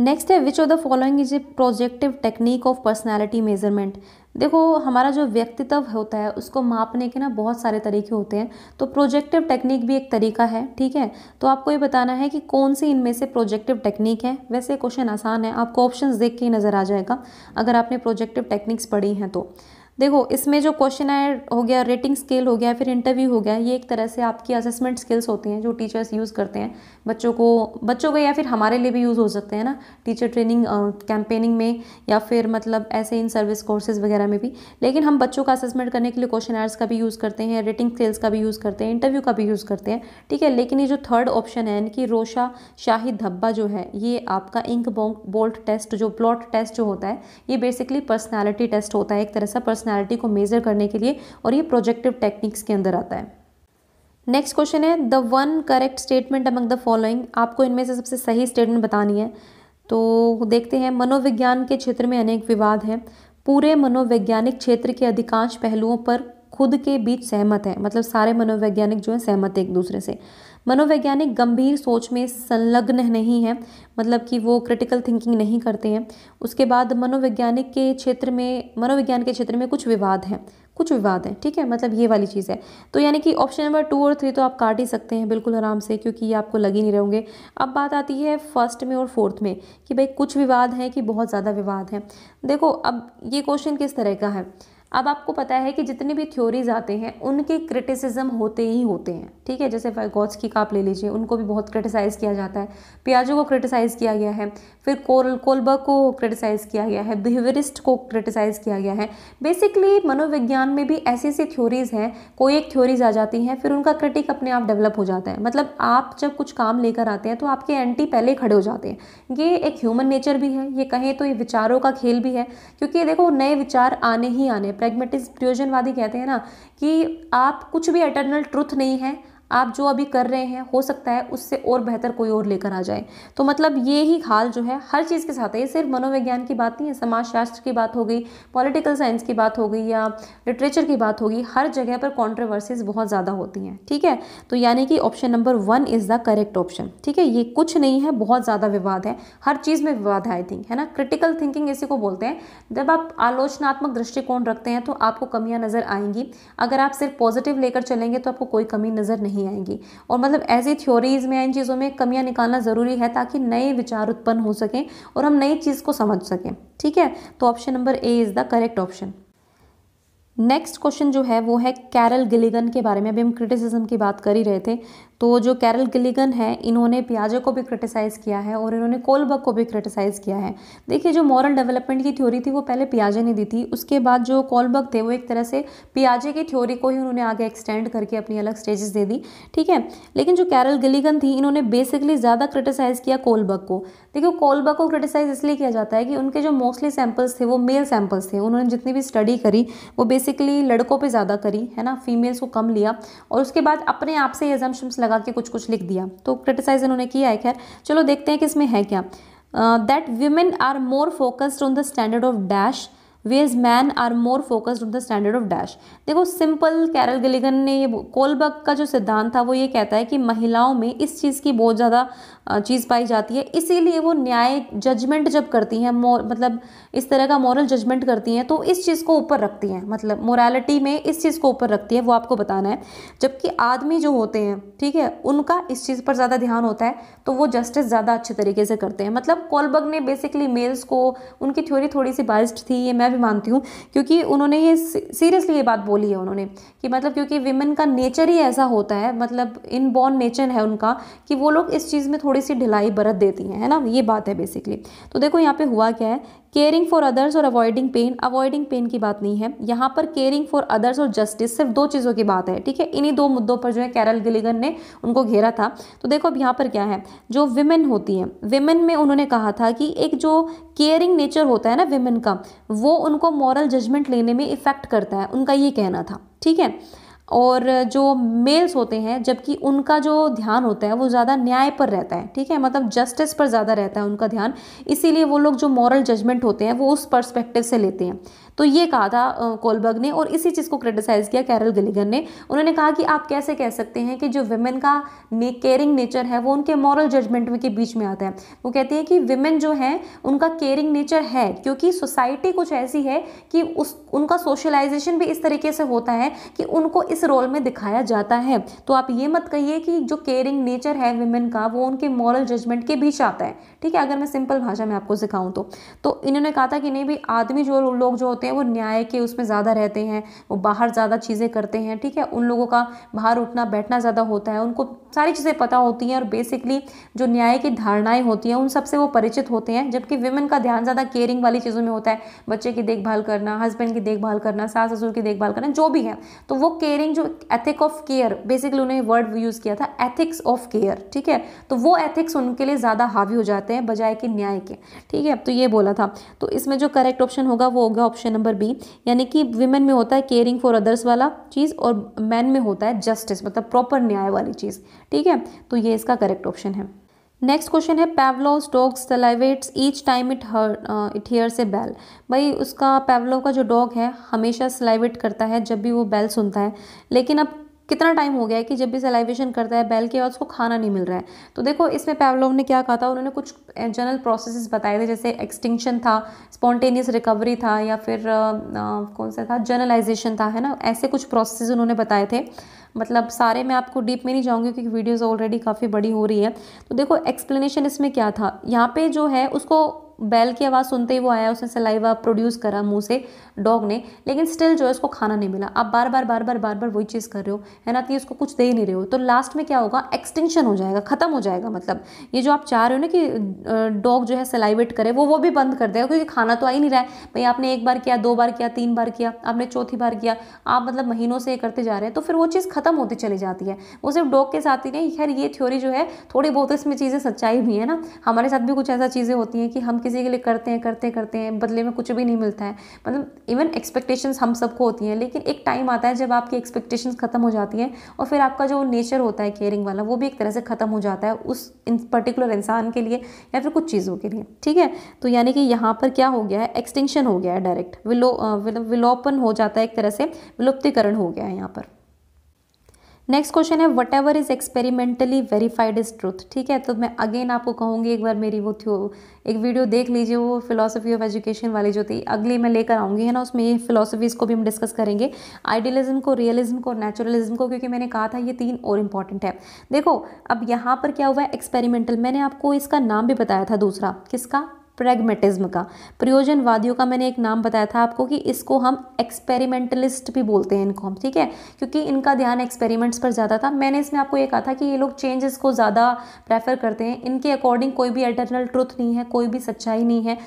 नेक्स्ट है which of the following is a projective technique of personality measurement देखो हमारा जो व्यक्तित्व होता है उसको मापने के ना बहुत सारे तरीके होते हैं तो प्रोजेक्टिव टेक्निक भी एक तरीका है ठीक है तो आपको ये बताना है कि कौन सी इनमें से प्रोजेक्टिव टेक्निक है वैसे क्वेश्चन आसान है आपको ऑप्शंस देख के ही नज़र आ जाएगा अगर आपने प्रोजेक्टिव टेक्निक्स पढ़ी हैं तो देखो इसमें जो क्वेश्चन आयर हो गया रेटिंग स्केल हो गया फिर इंटरव्यू हो गया ये एक तरह से आपकी असेसमेंट स्किल्स होती हैं जो टीचर्स यूज़ करते हैं बच्चों को बच्चों का या फिर हमारे लिए भी यूज़ हो सकते हैं ना टीचर ट्रेनिंग कैंपेनिंग में या फिर मतलब ऐसे इन सर्विस कोर्सेज वगैरह में भी लेकिन हम बच्चों का असेसमेंट करने के लिए क्वेश्चन आयर्स का भी यूज़ करते हैं रेटिंग स्केल्स का भी यूज़ करते हैं इंटरव्यू का भी यूज़ करते हैं ठीक है लेकिन ये जो थर्ड ऑप्शन है यानी कि रोशा शाही धब्बा जो है ये आपका इंक बोल्ट टेस्ट जो प्लॉट टेस्ट जो होता है ये बेसिकली पर्सनैलिटी टेस्ट होता है एक तरह से पर्सनल पर्सनैलिटी को मेज़र करने के लिए और ये प्रोजेक्टिव टेक्निक्स के अंदर आता है नेक्स्ट क्वेश्चन है the one correct statement among the following आपको इनमें से सबसे सही स्टेटमेंट बतानी है तो देखते हैं मनोविज्ञान के क्षेत्र में अनेक विवाद हैं पूरे मनोवैज्ञानिक क्षेत्र के अधिकांश पहलुओं पर खुद के बीच सहमत है मतलब सारे मनोवैज्ञानिक जो है सहमत है एक दूसरे से मनोवैज्ञानिक गंभीर सोच में संलग्न नहीं है मतलब कि वो क्रिटिकल थिंकिंग नहीं करते हैं उसके बाद मनोवैज्ञानिक के क्षेत्र में मनोविज्ञान के क्षेत्र में कुछ विवाद हैं कुछ विवाद हैं ठीक है मतलब ये वाली चीज़ है तो यानी कि ऑप्शन नंबर टू और थ्री तो आप काट ही सकते हैं बिल्कुल आराम से क्योंकि ये आपको लग ही नहीं रहोगे अब बात आती है फर्स्ट में और फोर्थ में कि भाई कुछ विवाद हैं कि बहुत ज़्यादा विवाद हैं देखो अब ये क्वेश्चन किस तरह का है अब आपको पता है कि जितने भी थ्योरीज आते हैं उनके क्रिटिसिज्म होते ही होते हैं ठीक है जैसे गॉड्स की काप ले लीजिए उनको भी बहुत क्रिटिसाइज़ किया जाता है पियाजो को क्रिटिसाइज़ किया गया है फिर कोल कोलबर्ग को क्रिटिसाइज़ किया गया है बिहेवियरिस्ट को क्रिटिसाइज़ किया गया है बेसिकली मनोविज्ञान में भी ऐसी ऐसी थ्योरीज़ हैं कोई एक थ्योरीज आ जाती हैं फिर उनका क्रिटिक अपने आप डेवलप हो जाता है मतलब आप जब कुछ काम लेकर आते हैं तो आपके एंटी पहले खड़े हो जाते हैं ये एक ह्यूमन नेचर भी है ये कहें तो ये विचारों का खेल भी है क्योंकि देखो नए विचार आने ही आने प्रेगमेटिज प्रयोजनवादी कहते हैं ना कि आप कुछ भी अटर्नल ट्रुथ नहीं है आप जो अभी कर रहे हैं हो सकता है उससे और बेहतर कोई और लेकर आ जाए तो मतलब ये ही हाल जो है हर चीज़ के साथ है ये सिर्फ मनोविज्ञान की बात नहीं है समाजशास्त्र की बात हो गई पॉलिटिकल साइंस की बात हो गई या लिटरेचर की बात होगी हर जगह पर कॉन्ट्रोवर्सीज बहुत ज़्यादा होती हैं ठीक है तो यानी कि option number one is the correct option ठीक है ये कुछ नहीं है बहुत ज़्यादा विवाद है हर चीज़ में विवाद है आई थिंक है ना क्रिटिकल थिंकिंग इसी को बोलते हैं जब आप आलोचनात्मक दृष्टिकोण रखते हैं तो आपको कमियाँ नज़र आएंगी अगर आप सिर्फ पॉजिटिव लेकर चलेंगे तो आपको कोई कमी नज़र नहीं नहीं आएंगी और मतलब ऐसी थ्योरीज़ में इन चीज़ों में कमियाँ निकालना ज़रूरी है ताकि नए विचार उत्पन्न हो सकें और हम नई चीज़ को समझ सकें ठीक है तो option number A is the correct option next question जो है वो है कैरल गिलिगन के बारे में अभी हम क्रिटिसिज्म की बात कर ही रहे थे तो जो कैरल गिलिगन है इन्होंने पियाजे को भी क्रिटिसाइज़ किया है और इन्होंने कोलबर्ग को भी क्रिटिसाइज़ किया है देखिए जो मॉरल डेवलपमेंट की थ्योरी थी वो पहले पियाजे ने दी थी उसके बाद जो कोलबर्ग थे वो एक तरह से पियाजे की थ्योरी को ही उन्होंने आगे एक्सटेंड करके अपनी अलग स्टेजेस दे दी ठीक है लेकिन जो कैरल गिलिगन थी इन्होंने बेसिकली ज़्यादा क्रिटिसाइज़ किया कोलबर्ग को देखिए कोलबर्ग को क्रिटिसाइज़ इसलिए किया जाता है कि उनके जो मोस्टली सैम्पल्स थे वो मेल सैम्पल्स थे उन्होंने जितनी भी स्टडी करी वो बेसिकली लड़कों पर ज़्यादा करी है ना फीमेल्स को कम लिया और उसके बाद अपने आप से एजम्पन्स लगा के कुछ कुछ लिख दिया तो क्रिटिसाइज इन्होंने किया है खैर चलो देखते हैं कि इसमें है क्या that women are more focused on the standard of dash whereas men are more focused on the standard of dash देखो सिंपल कैरल गिलिगन ने ये कोलबर्ग का जो सिद्धांत था वो ये कहता है कि महिलाओं में इस चीज़ की बहुत ज़्यादा चीज़ पाई जाती है इसीलिए वो न्याय जजमेंट जब करती हैं मतलब इस तरह का मॉरल जजमेंट करती हैं तो इस चीज़ को ऊपर रखती हैं मतलब मोरालिटी में इस चीज़ को ऊपर रखती है वो आपको बताना है जबकि आदमी जो होते हैं ठीक है उनका इस चीज़ पर ज़्यादा ध्यान होता है तो वो जस्टिस ज़्यादा अच्छे तरीके से करते हैं मतलब कॉलबर्ग ने बेसिकली मेल्स को उनकी थ्योरी थोड़ी सी बाइस्ड थी ये मैं भी मानती हूँ क्योंकि उन्होंने ये सीरियसली ये बात बोली है उन्होंने कि मतलब क्योंकि विमेन का नेचर ही ऐसा होता है मतलब बॉर्न नेचर है उनका कि वो लोग इस चीज़ में थोड़ी थोड़ी सी ढिलाई बरत देती हैं है ना ये बात है बेसिकली तो देखो यहाँ पे हुआ क्या है केयरिंग फॉर अदर्स और अवॉइडिंग पेन अवॉइडिंग पेन की बात नहीं है यहाँ पर केयरिंग फॉर अदर्स और जस्टिस सिर्फ दो चीज़ों की बात है ठीक है इन्हीं दो मुद्दों पर जो है कैरल गिलिगन ने उनको घेरा था तो देखो अब यहाँ पर क्या है जो विमेन होती हैं विमेन में उन्होंने कहा था कि एक जो केयरिंग नेचर होता है ना विमेन का वो उनको मॉरल जजमेंट लेने में इफ़ेक्ट करता है उनका ये कहना था ठीक है और जो मेल्स होते हैं जबकि उनका जो ध्यान होता है वो ज़्यादा न्याय पर रहता है ठीक है मतलब जस्टिस पर ज़्यादा रहता है उनका ध्यान इसीलिए वो लोग जो मॉरल जजमेंट होते हैं वो उस पर्सपेक्टिव से लेते हैं तो ये कहा था कोलबर्ग ने और इसी चीज़ को क्रिटिसाइज़ किया कैरल गिलिगन ने उन्होंने कहा कि आप कैसे कह सकते हैं कि जो वेमेन का ने केयरिंग नेचर है वो उनके मॉरल जजमेंट के बीच में आता है वो कहते हैं कि वेमेन जो हैं उनका केयरिंग नेचर है क्योंकि सोसाइटी कुछ ऐसी है कि उस उनका सोशलाइजेशन भी इस तरीके से होता है कि उनको इस रोल में दिखाया जाता है तो आप ये मत कहिए कि जो केयरिंग नेचर है वेमेन का वो उनके मॉरल जजमेंट के बीच आता है ठीक है अगर मैं सिंपल भाषा में आपको सिखाऊँ तो तो इन्होंने कहा था कि नहीं भाई आदमी जो लोग जो होते हैं वो न्याय के उसमें ज़्यादा रहते हैं वो बाहर ज़्यादा चीज़ें करते हैं ठीक है उन लोगों का बाहर उठना बैठना ज़्यादा होता है उनको सारी चीज़ें पता होती हैं और बेसिकली जो न्याय की धारणाएँ होती हैं उन सबसे वो परिचित होते हैं जबकि वुमेन का ध्यान ज़्यादा केयरिंग वाली चीज़ों में होता है बच्चे की देखभाल करना हस्बैंड की देखभाल करना सास ससुर की देखभाल करना जो भी है तो वो केयरिंग जो एथिक ऑफ केयर बेसिकली उन्होंने वर्ड यूज़ किया था एथिक्स ऑफ केयर ठीक है तो वो एथिक्स उनके लिए ज़्यादा हावी हो जाती करते हैं बजाय कि न्याय के ठीक है तो ये बोला था तो इसमें जो करेक्ट ऑप्शन होगा वो होगा ऑप्शन नंबर बी यानी कि विमेन में होता है केयरिंग फॉर अदर्स वाला चीज़ और मैन में होता है जस्टिस मतलब प्रॉपर न्याय वाली चीज़ ठीक है तो ये इसका करेक्ट ऑप्शन है नेक्स्ट क्वेश्चन है Pavlov dogs salivates each time it hear it hear से बैल भाई उसका पैवलोव का जो डॉग है हमेशा सलाइवेट करता है जब भी वो बैल सुनता है लेकिन अब कितना टाइम हो गया है कि जब भी सेलाइवेशन करता है बैल के बाद उसको खाना नहीं मिल रहा है तो देखो इसमें पैवलोव ने क्या कहा था उन्होंने कुछ जनरल प्रोसेसेस बताए थे जैसे एक्सटिंक्शन था स्पॉन्टेनियस रिकवरी था या फिर आ, आ, कौन सा था जर्नलाइजेशन था है ना ऐसे कुछ प्रोसेस उन्होंने बताए थे मतलब सारे मैं आपको डीप में नहीं जाऊंगी क्योंकि वीडियोस ऑलरेडी काफ़ी बड़ी हो रही है तो देखो एक्सप्लेनेशन इसमें क्या था यहाँ पे जो है उसको बैल की आवाज़ सुनते ही वो आया उसने सलाइवा प्रोड्यूस करा मुंह से डॉग ने लेकिन स्टिल जो है उसको खाना नहीं मिला आप बार बार बार बार बार बार वही चीज़ कर रहे हो है ना कि तो उसको कुछ दे ही नहीं रहे हो तो लास्ट में क्या होगा एक्सटेंशन हो जाएगा ख़त्म हो जाएगा मतलब ये जो आप चाह रहे हो ना कि डॉग जो है सलाइवेट करे वो वो भी बंद कर देगा क्योंकि खाना तो आ ही नहीं रहा है भाई आपने एक बार किया दो बार किया तीन बार किया आपने चौथी बार किया आप मतलब महीनों से ये करते जा रहे हैं तो फिर वो चीज़ ख़त्म होती चली जाती है वो सिर्फ डॉग के साथ ही नहीं खैर ये थ्योरी जो है थोड़ी बहुत इसमें चीज़ें सच्चाई भी है ना हमारे साथ भी कुछ ऐसा चीज़ें होती हैं कि हम किसी के लिए करते हैं करते हैं करते हैं बदले में कुछ भी नहीं मिलता है मतलब इवन एक्सपेक्टेशंस हम सबको होती हैं लेकिन एक टाइम आता है जब आपकी एक्सपेक्टेशंस ख़त्म हो जाती हैं और फिर आपका जो नेचर होता है केयरिंग वाला वो भी एक तरह से ख़त्म हो जाता है उस पर्टिकुलर इंसान के लिए या फिर कुछ चीज़ों के लिए ठीक है तो यानी कि यहाँ पर क्या हो गया है एक्सटेंशन हो गया है डायरेक्ट विलो विलोपन हो जाता है एक तरह से विलुप्तिकरण हो गया है यहाँ पर नेक्स्ट क्वेश्चन है whatever is experimentally verified is truth ठीक है तो मैं अगेन आपको कहूँगी एक बार मेरी वो थी एक वीडियो देख लीजिए वो फिलोसफी ऑफ एजुकेशन वाली जो थी अगली मैं लेकर आऊँगी है ना उसमें ये फिलोसफीज़ को भी हम डिस्कस करेंगे आइडियलिज्म को रियलिज्म को नेचुरलिज्म को क्योंकि मैंने कहा था ये तीन और इम्पॉर्टेंट है देखो अब यहाँ पर क्या हुआ है एक्सपेरिमेंटल मैंने आपको इसका नाम भी बताया था दूसरा किसका प्रेगमेटिज्म का प्रयोजनवादियों का मैंने एक नाम बताया था आपको कि इसको हम एक्सपेरिमेंटलिस्ट भी बोलते हैं इनको हम ठीक है क्योंकि इनका ध्यान एक्सपेरिमेंट्स पर ज़्यादा था मैंने इसमें आपको ये कहा था कि ये लोग चेंजेस को ज़्यादा प्रेफर करते हैं इनके अकॉर्डिंग कोई भी एटर्नल ट्रुथ नहीं है कोई भी सच्चाई नहीं है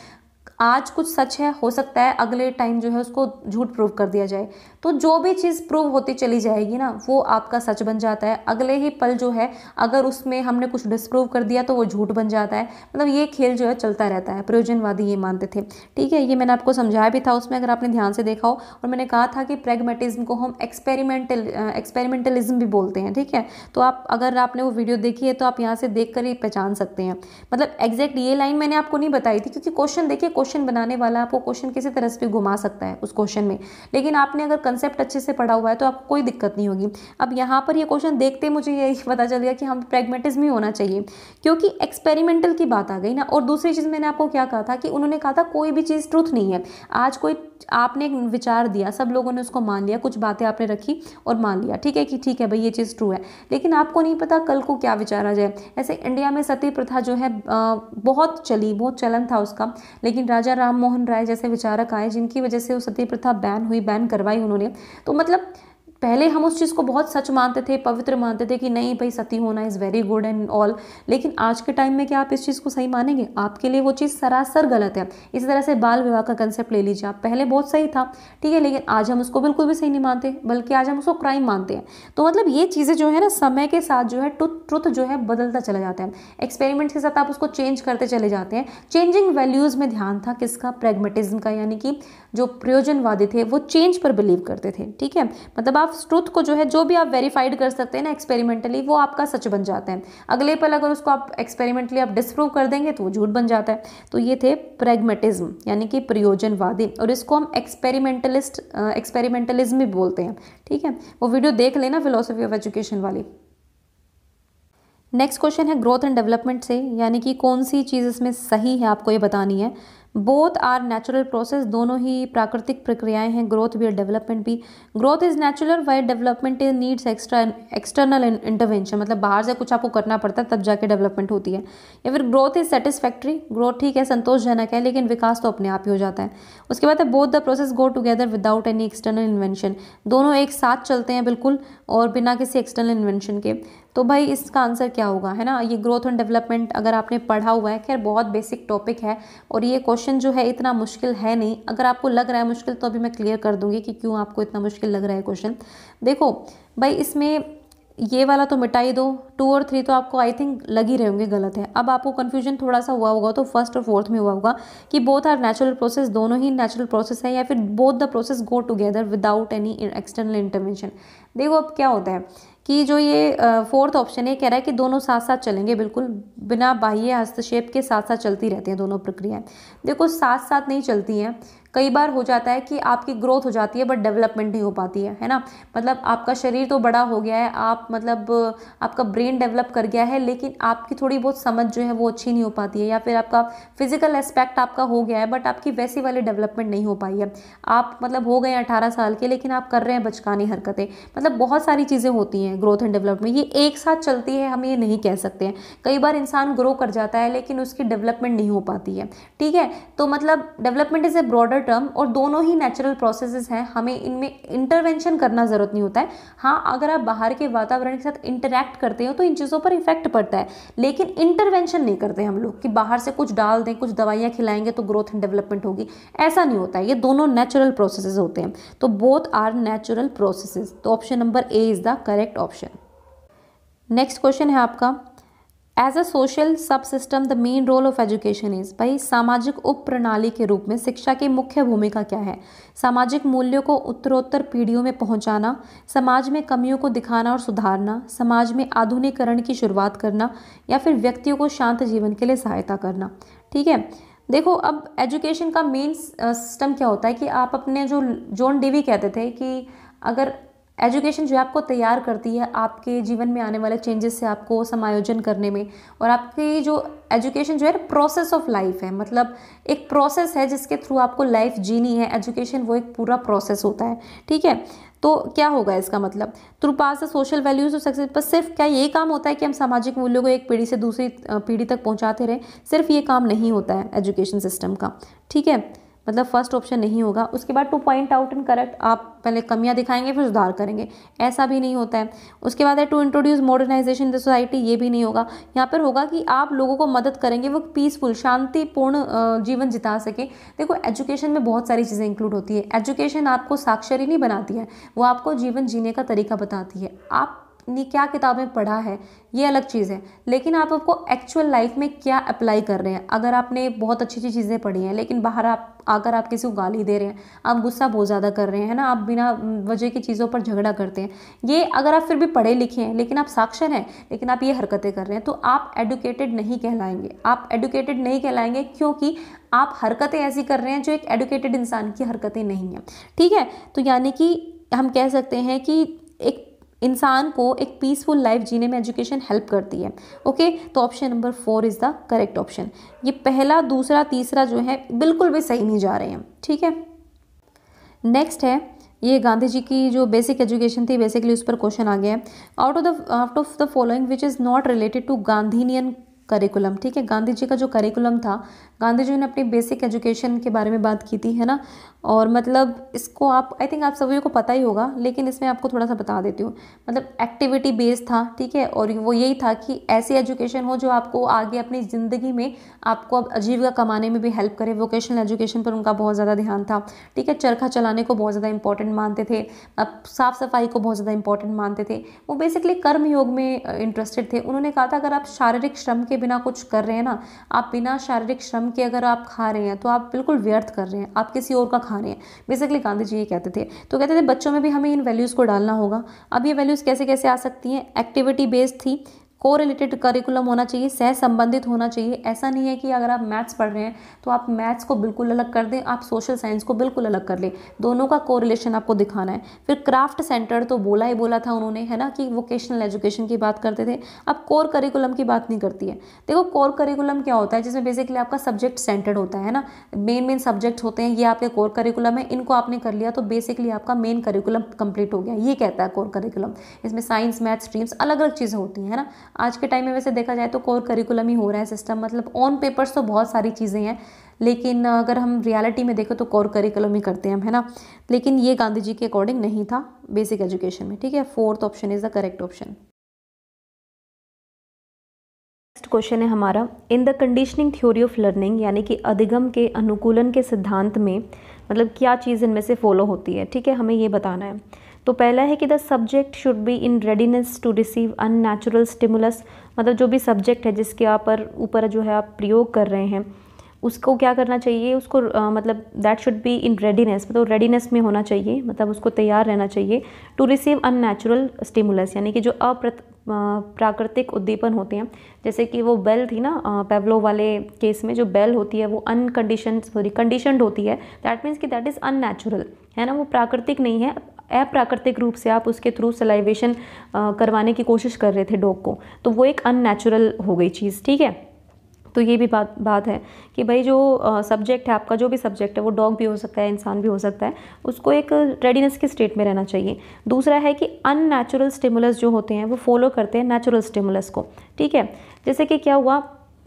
आज कुछ सच है हो सकता है अगले टाइम जो है उसको झूठ प्रूव कर दिया जाए तो जो भी चीज़ प्रूव होती चली जाएगी ना वो आपका सच बन जाता है अगले ही पल जो है अगर उसमें हमने कुछ डिसप्रूव कर दिया तो वो झूठ बन जाता है मतलब ये खेल जो है चलता रहता है प्रयोजनवादी ये मानते थे ठीक है ये मैंने आपको समझाया भी था उसमें अगर आपने ध्यान से देखा हो और मैंने कहा था कि प्रेगमेटिज्म को हम एक्सपेरिमेंटल एक्सपेरिमेंटलिज्म भी बोलते हैं ठीक है तो आप अगर आपने वो वीडियो देखी है तो आप यहाँ से देख कर ही पहचान सकते हैं मतलब एग्जैक्ट ये लाइन मैंने आपको नहीं बताई थी क्योंकि क्वेश्चन देखिए क्वेश्चन क्वेश्चन बनाने वाला आपको क्वेश्चन किसी तरह से भी घुमा सकता है उस क्वेश्चन में लेकिन आपने अगर कंसेप्ट अच्छे से पढ़ा हुआ है तो आपको कोई दिक्कत नहीं होगी अब यहाँ पर ये क्वेश्चन देखते मुझे ये पता चल गया कि हम प्रेगमेटिज्म ही होना चाहिए क्योंकि एक्सपेरिमेंटल की बात आ गई ना और दूसरी चीज़ मैंने आपको क्या कहा था कि उन्होंने कहा था कोई भी चीज़ ट्रुथ नहीं है आज कोई आपने एक विचार दिया सब लोगों ने उसको मान लिया कुछ बातें आपने रखी और मान लिया ठीक है कि ठीक है भाई ये चीज़ ट्रू है लेकिन आपको नहीं पता कल को क्या विचार आ जाए ऐसे इंडिया में सती प्रथा जो है बहुत चली बहुत चलन था उसका लेकिन राजा राम मोहन राय जैसे विचारक आए जिनकी वजह से वो सती प्रथा बैन हुई बैन करवाई उन्होंने तो मतलब पहले हम उस चीज़ को बहुत सच मानते थे पवित्र मानते थे कि नहीं भाई सती होना is very good and all लेकिन आज के टाइम में क्या आप इस चीज़ को सही मानेंगे आपके लिए वो चीज़ सरासर गलत है इसी तरह से बाल विवाह का कंसेप्ट ले लीजिए आप पहले बहुत सही था ठीक है लेकिन आज हम उसको बिल्कुल भी सही नहीं मानते बल्कि आज हम उसको क्राइम मानते हैं तो मतलब ये चीज़ें जो है ना समय के साथ जो है ट्रुथ जो है बदलता चला जाता है एक्सपेरिमेंट्स के साथ आप उसको चेंज करते चले जाते हैं चेंजिंग वैल्यूज़ में ध्यान था किसका प्रेगमेटिज्म का यानी कि जो प्रयोजनवादी थे वो चेंज पर बिलीव करते थे ठीक है मतलब आप ट्रुथ को जो है जो भी आप वेरीफाइड कर सकते हैं ना एक्सपेरिमेंटली वो आपका सच बन जाते हैं अगले पल अगर उसको आप एक्सपेरिमेंटली आप डिस्प्रूव कर देंगे तो वो झूठ बन जाता है तो ये थे प्रेगमेटिज्म यानी कि प्रयोजनवादी और इसको हम एक्सपेरिमेंटलिस्ट एक्सपेरिमेंटलिज्म भी बोलते हैं ठीक है वो वीडियो देख लेना फिलोसफी ऑफ एजुकेशन वाली नेक्स्ट क्वेश्चन है ग्रोथ एंड डेवलपमेंट से यानी कि कौन सी चीज़ इसमें सही है आपको ये बतानी है बोथ आर नेचुरल प्रोसेस दोनों ही प्राकृतिक प्रक्रियाएं हैं ग्रोथ भी और डेवलपमेंट भी growth is natural while development is needs extra external intervention मतलब बाहर से कुछ आपको करना पड़ता है तब जाके डेवलपमेंट होती है या फिर ग्रोथ इज़ सेटिस्फैक्ट्री ग्रोथ ठीक है संतोषजनक है लेकिन विकास तो अपने आप ही हो जाता है उसके बाद है both the process go together without any external invention दोनों एक साथ चलते हैं बिल्कुल और बिना किसी एक्सटर्नल इन्वेंशन के तो भाई इसका आंसर क्या होगा है ना ये ग्रोथ एंड डेवलपमेंट अगर आपने पढ़ा हुआ है खैर बहुत बेसिक टॉपिक है और ये क्वेश्चन जो है इतना मुश्किल है नहीं अगर आपको लग रहा है मुश्किल तो अभी मैं क्लियर कर दूंगी कि क्यों आपको इतना मुश्किल लग रहा है क्वेश्चन देखो भाई इसमें ये वाला तो मिटाई दो टू और थ्री तो आपको आई थिंक लग ही रहे होंगे गलत है अब आपको कन्फ्यूजन थोड़ा सा हुआ होगा तो फर्स्ट और फोर्थ में हुआ होगा कि बोथ आर नेचुरल प्रोसेस दोनों ही नेचुरल प्रोसेस है या फिर both the process go together without any external intervention देखो अब क्या होता है कि जो ये फोर्थ ऑप्शन है कह रहा है कि दोनों साथ साथ चलेंगे बिल्कुल बिना बाह्य हस्तक्षेप के साथ साथ चलती रहती हैं दोनों प्रक्रियाएं देखो साथ साथ नहीं चलती हैं कई बार हो जाता है कि आपकी ग्रोथ हो जाती है बट डेवलपमेंट नहीं हो पाती है है ना मतलब आपका शरीर तो बड़ा हो गया है आप मतलब आपका ब्रेन डेवलप कर गया है लेकिन आपकी थोड़ी बहुत समझ जो है वो अच्छी नहीं हो पाती है या फिर आपका फिजिकल एस्पेक्ट आपका हो गया है बट आपकी वैसी वाली डेवलपमेंट नहीं हो पाई है आप मतलब हो गए अठारह साल के लेकिन आप कर रहे हैं बचकानी हरकतें मतलब बहुत सारी चीज़ें होती हैं ग्रोथ एंड डेवलपमेंट ये एक साथ चलती है हम ये नहीं कह सकते हैं कई बार इंसान ग्रो कर जाता है लेकिन उसकी डेवलपमेंट नहीं हो पाती है ठीक है तो मतलब development is a broader term और दोनों ही नेचुरल प्रोसेसेस हैं हमें इनमें इंटरवेंशन करना ज़रूरत नहीं होता है हाँ अगर आप बाहर के वातावरण के साथ इंटरेक्ट करते हो तो इन चीज़ों पर इफेक्ट पड़ता है लेकिन इंटरवेंशन नहीं करते हम लोग कि बाहर से कुछ डाल दें कुछ दवाइयाँ खिलाएंगे तो ग्रोथ एंड डेवलपमेंट होगी ऐसा नहीं होता है ये दोनों नेचुरल प्रोसेसेस होते हैं तो बोथ आर नेचुरल प्रोसेसेस तो option number A is the correct option next question है आपका as a social subsystem the main role of education is भाई सामाजिक उप प्रणाली के रूप में शिक्षा की मुख्य भूमिका क्या है सामाजिक मूल्यों को उत्तरोत्तर पीढ़ियों में पहुंचाना समाज में कमियों को दिखाना और सुधारना समाज में आधुनिकरण की शुरुआत करना या फिर व्यक्तियों को शांत जीवन के लिए सहायता करना ठीक है देखो अब एजुकेशन का मेन सिस्टम क्या होता है कि आप अपने जो जॉन डेवी कहते थे कि अगर एजुकेशन जो है आपको तैयार करती है आपके जीवन में आने वाले चेंजेस से आपको समायोजन करने में और आपकी जो एजुकेशन जो है प्रोसेस ऑफ लाइफ है मतलब एक प्रोसेस है जिसके थ्रू आपको लाइफ जीनी है एजुकेशन वो एक पूरा प्रोसेस होता है ठीक है तो क्या होगा इसका मतलब through pass the social values of success पर सिर्फ क्या ये काम होता है कि हम सामाजिक मूल्यों को एक पीढ़ी से दूसरी पीढ़ी तक पहुंचाते रहें सिर्फ ये काम नहीं होता है एजुकेशन सिस्टम का ठीक है मतलब फर्स्ट ऑप्शन नहीं होगा उसके बाद to point out and correct आप पहले कमियां दिखाएंगे फिर सुधार करेंगे ऐसा भी नहीं होता है उसके बाद है to introduce modernisation the society ये भी नहीं होगा यहाँ पर होगा कि आप लोगों को मदद करेंगे वो पीसफुल शांतिपूर्ण जीवन जिता सके देखो एजुकेशन में बहुत सारी चीज़ें इंक्लूड होती है एजुकेशन आपको साक्षर ही नहीं बनाती है वो आपको जीवन जीने का तरीका बताती है आप आपने क्या किताबें पढ़ा है ये अलग चीज़ है लेकिन आप आपको एक्चुअल लाइफ में क्या अप्लाई कर रहे हैं अगर आपने बहुत अच्छी अच्छी चीज़ें पढ़ी हैं लेकिन बाहर आप आकर आप किसी को गाली दे रहे हैं आप गुस्सा बहुत ज़्यादा कर रहे हैं ना आप बिना वजह की चीज़ों पर झगड़ा करते हैं ये अगर आप फिर भी पढ़े लिखे हैं लेकिन आप साक्षर हैं लेकिन आप ये हरकतें कर रहे हैं तो आप एडुकेटेड नहीं कहलाएंगे आप एडुकेटेड नहीं कहलाएंगे क्योंकि आप हरकतें ऐसी कर रहे हैं जो एक एडुकेटेड इंसान की हरकतें नहीं हैं ठीक है तो यानी कि हम कह सकते हैं कि एक इंसान को एक पीसफुल लाइफ जीने में एजुकेशन हेल्प करती है ओके तो option number four is the correct option ये पहला दूसरा तीसरा जो है बिल्कुल भी सही नहीं जा रहे हैं ठीक है नेक्स्ट है ये गांधी जी की जो बेसिक एजुकेशन थी बेसिकली उस पर क्वेश्चन आ गया है out of the out of the following which is not related to Gandhian curriculum ठीक है गांधी जी का जो करिकुलम था गांधी जी ने अपनी बेसिक एजुकेशन के बारे में बात की थी है ना और मतलब इसको आप आई थिंक आप सभी को पता ही होगा लेकिन इसमें आपको थोड़ा सा बता देती हूँ मतलब एक्टिविटी बेस्ड था ठीक है और वो यही था कि ऐसी एजुकेशन हो जो आपको आगे अपनी ज़िंदगी में आपको अब आजीविका कमाने में भी हेल्प करे वोकेशनल एजुकेशन पर उनका बहुत ज़्यादा ध्यान था ठीक है चरखा चलाने को बहुत ज़्यादा इंपॉर्टेंट मानते थे अब साफ़ सफाई को बहुत ज़्यादा इंपॉर्टेंट मानते थे वो बेसिकली कर्म योग में इंटरेस्टेड थे उन्होंने कहा था अगर आप शारीरिक श्रम के बिना कुछ कर रहे हैं ना आप बिना शारीरिक श्रम के अगर आप खा रहे हैं तो आप बिल्कुल व्यर्थ कर रहे हैं आप किसी और का खा रहे हैं बेसिकली गांधी जी ये कहते थे तो कहते थे बच्चों में भी हमें इन वैल्यूज़ को डालना होगा अब ये वैल्यूज़ कैसे कैसे आ सकती हैं एक्टिविटी बेस्ड थी को रिलेटेड करिकुलम होना चाहिए सह संबंधित होना चाहिए ऐसा नहीं है कि अगर आप मैथ्स पढ़ रहे हैं तो आप मैथ्स को बिल्कुल अलग कर दें आप सोशल साइंस को बिल्कुल अलग कर लें दोनों का को आपको दिखाना है फिर क्राफ्ट सेंटर तो बोला ही बोला था उन्होंने है ना कि वोकेशनल एजुकेशन की बात करते थे अब कोर करिकुलम की बात नहीं करती है देखो कोर करिकुलम क्या होता है जिसमें बेसिकली आपका सब्जेक्ट सेंटर्ड होता है ना मेन मेन सब्जेक्ट होते हैं ये आपके कोर करिकुलम है इनको आपने कर लिया तो बेसिकली आपका मेन करिकुलम कंप्लीट हो गया ये कहता है कोर करिकुलम इसमें साइंस मैथ्स स्ट्रीम्स अलग अलग चीज़ें होती हैं ना आज के टाइम में वैसे देखा जाए तो कोर करिकुलम ही हो रहा है सिस्टम मतलब ऑन पेपर्स तो बहुत सारी चीज़ें हैं लेकिन अगर हम रियलिटी में देखें तो कोर करिकुलम ही करते हैं हम है ना लेकिन ये गांधी जी के अकॉर्डिंग नहीं था बेसिक एजुकेशन में ठीक है fourth option is the correct option next question है हमारा in the conditioning theory of learning यानी कि अधिगम के अनुकूलन के सिद्धांत में मतलब क्या चीज़ इनमें से फॉलो होती है ठीक है हमें ये बताना है तो पहला है कि the subject should be in readiness to receive unnatural stimulus मतलब जो भी सब्जेक्ट है जिसके आप पर ऊपर जो है आप प्रयोग कर रहे हैं उसको क्या करना चाहिए उसको आ, मतलब that should be in readiness मतलब रेडीनेस में होना चाहिए मतलब उसको तैयार रहना चाहिए टू रिसीव अननेचुरल स्टिमुलस यानी कि जो अप्रत प्राकृतिक उद्दीपन होते हैं जैसे कि वो बेल थी ना पेवलो वाले केस में जो बेल होती है वो अनकंडीशन सॉरी कंडीशनड होती है दैट मीन्स कि दैट इज़ अननेचुरल है ना वो प्राकृतिक नहीं है अप्राकृतिक रूप से आप उसके थ्रू सलाइवेशन करवाने की कोशिश कर रहे थे डॉग को तो वो एक अननेचुरल हो गई चीज़ ठीक है तो ये भी बात बात है कि भाई जो सब्जेक्ट है आपका जो भी सब्जेक्ट है वो डॉग भी हो सकता है इंसान भी हो सकता है उसको एक रेडीनेस के स्टेट में रहना चाहिए दूसरा है कि अननेचुरल स्टिमुलस जो होते हैं वो फॉलो करते हैं नेचुरल स्टिमुलस को ठीक है जैसे कि क्या हुआ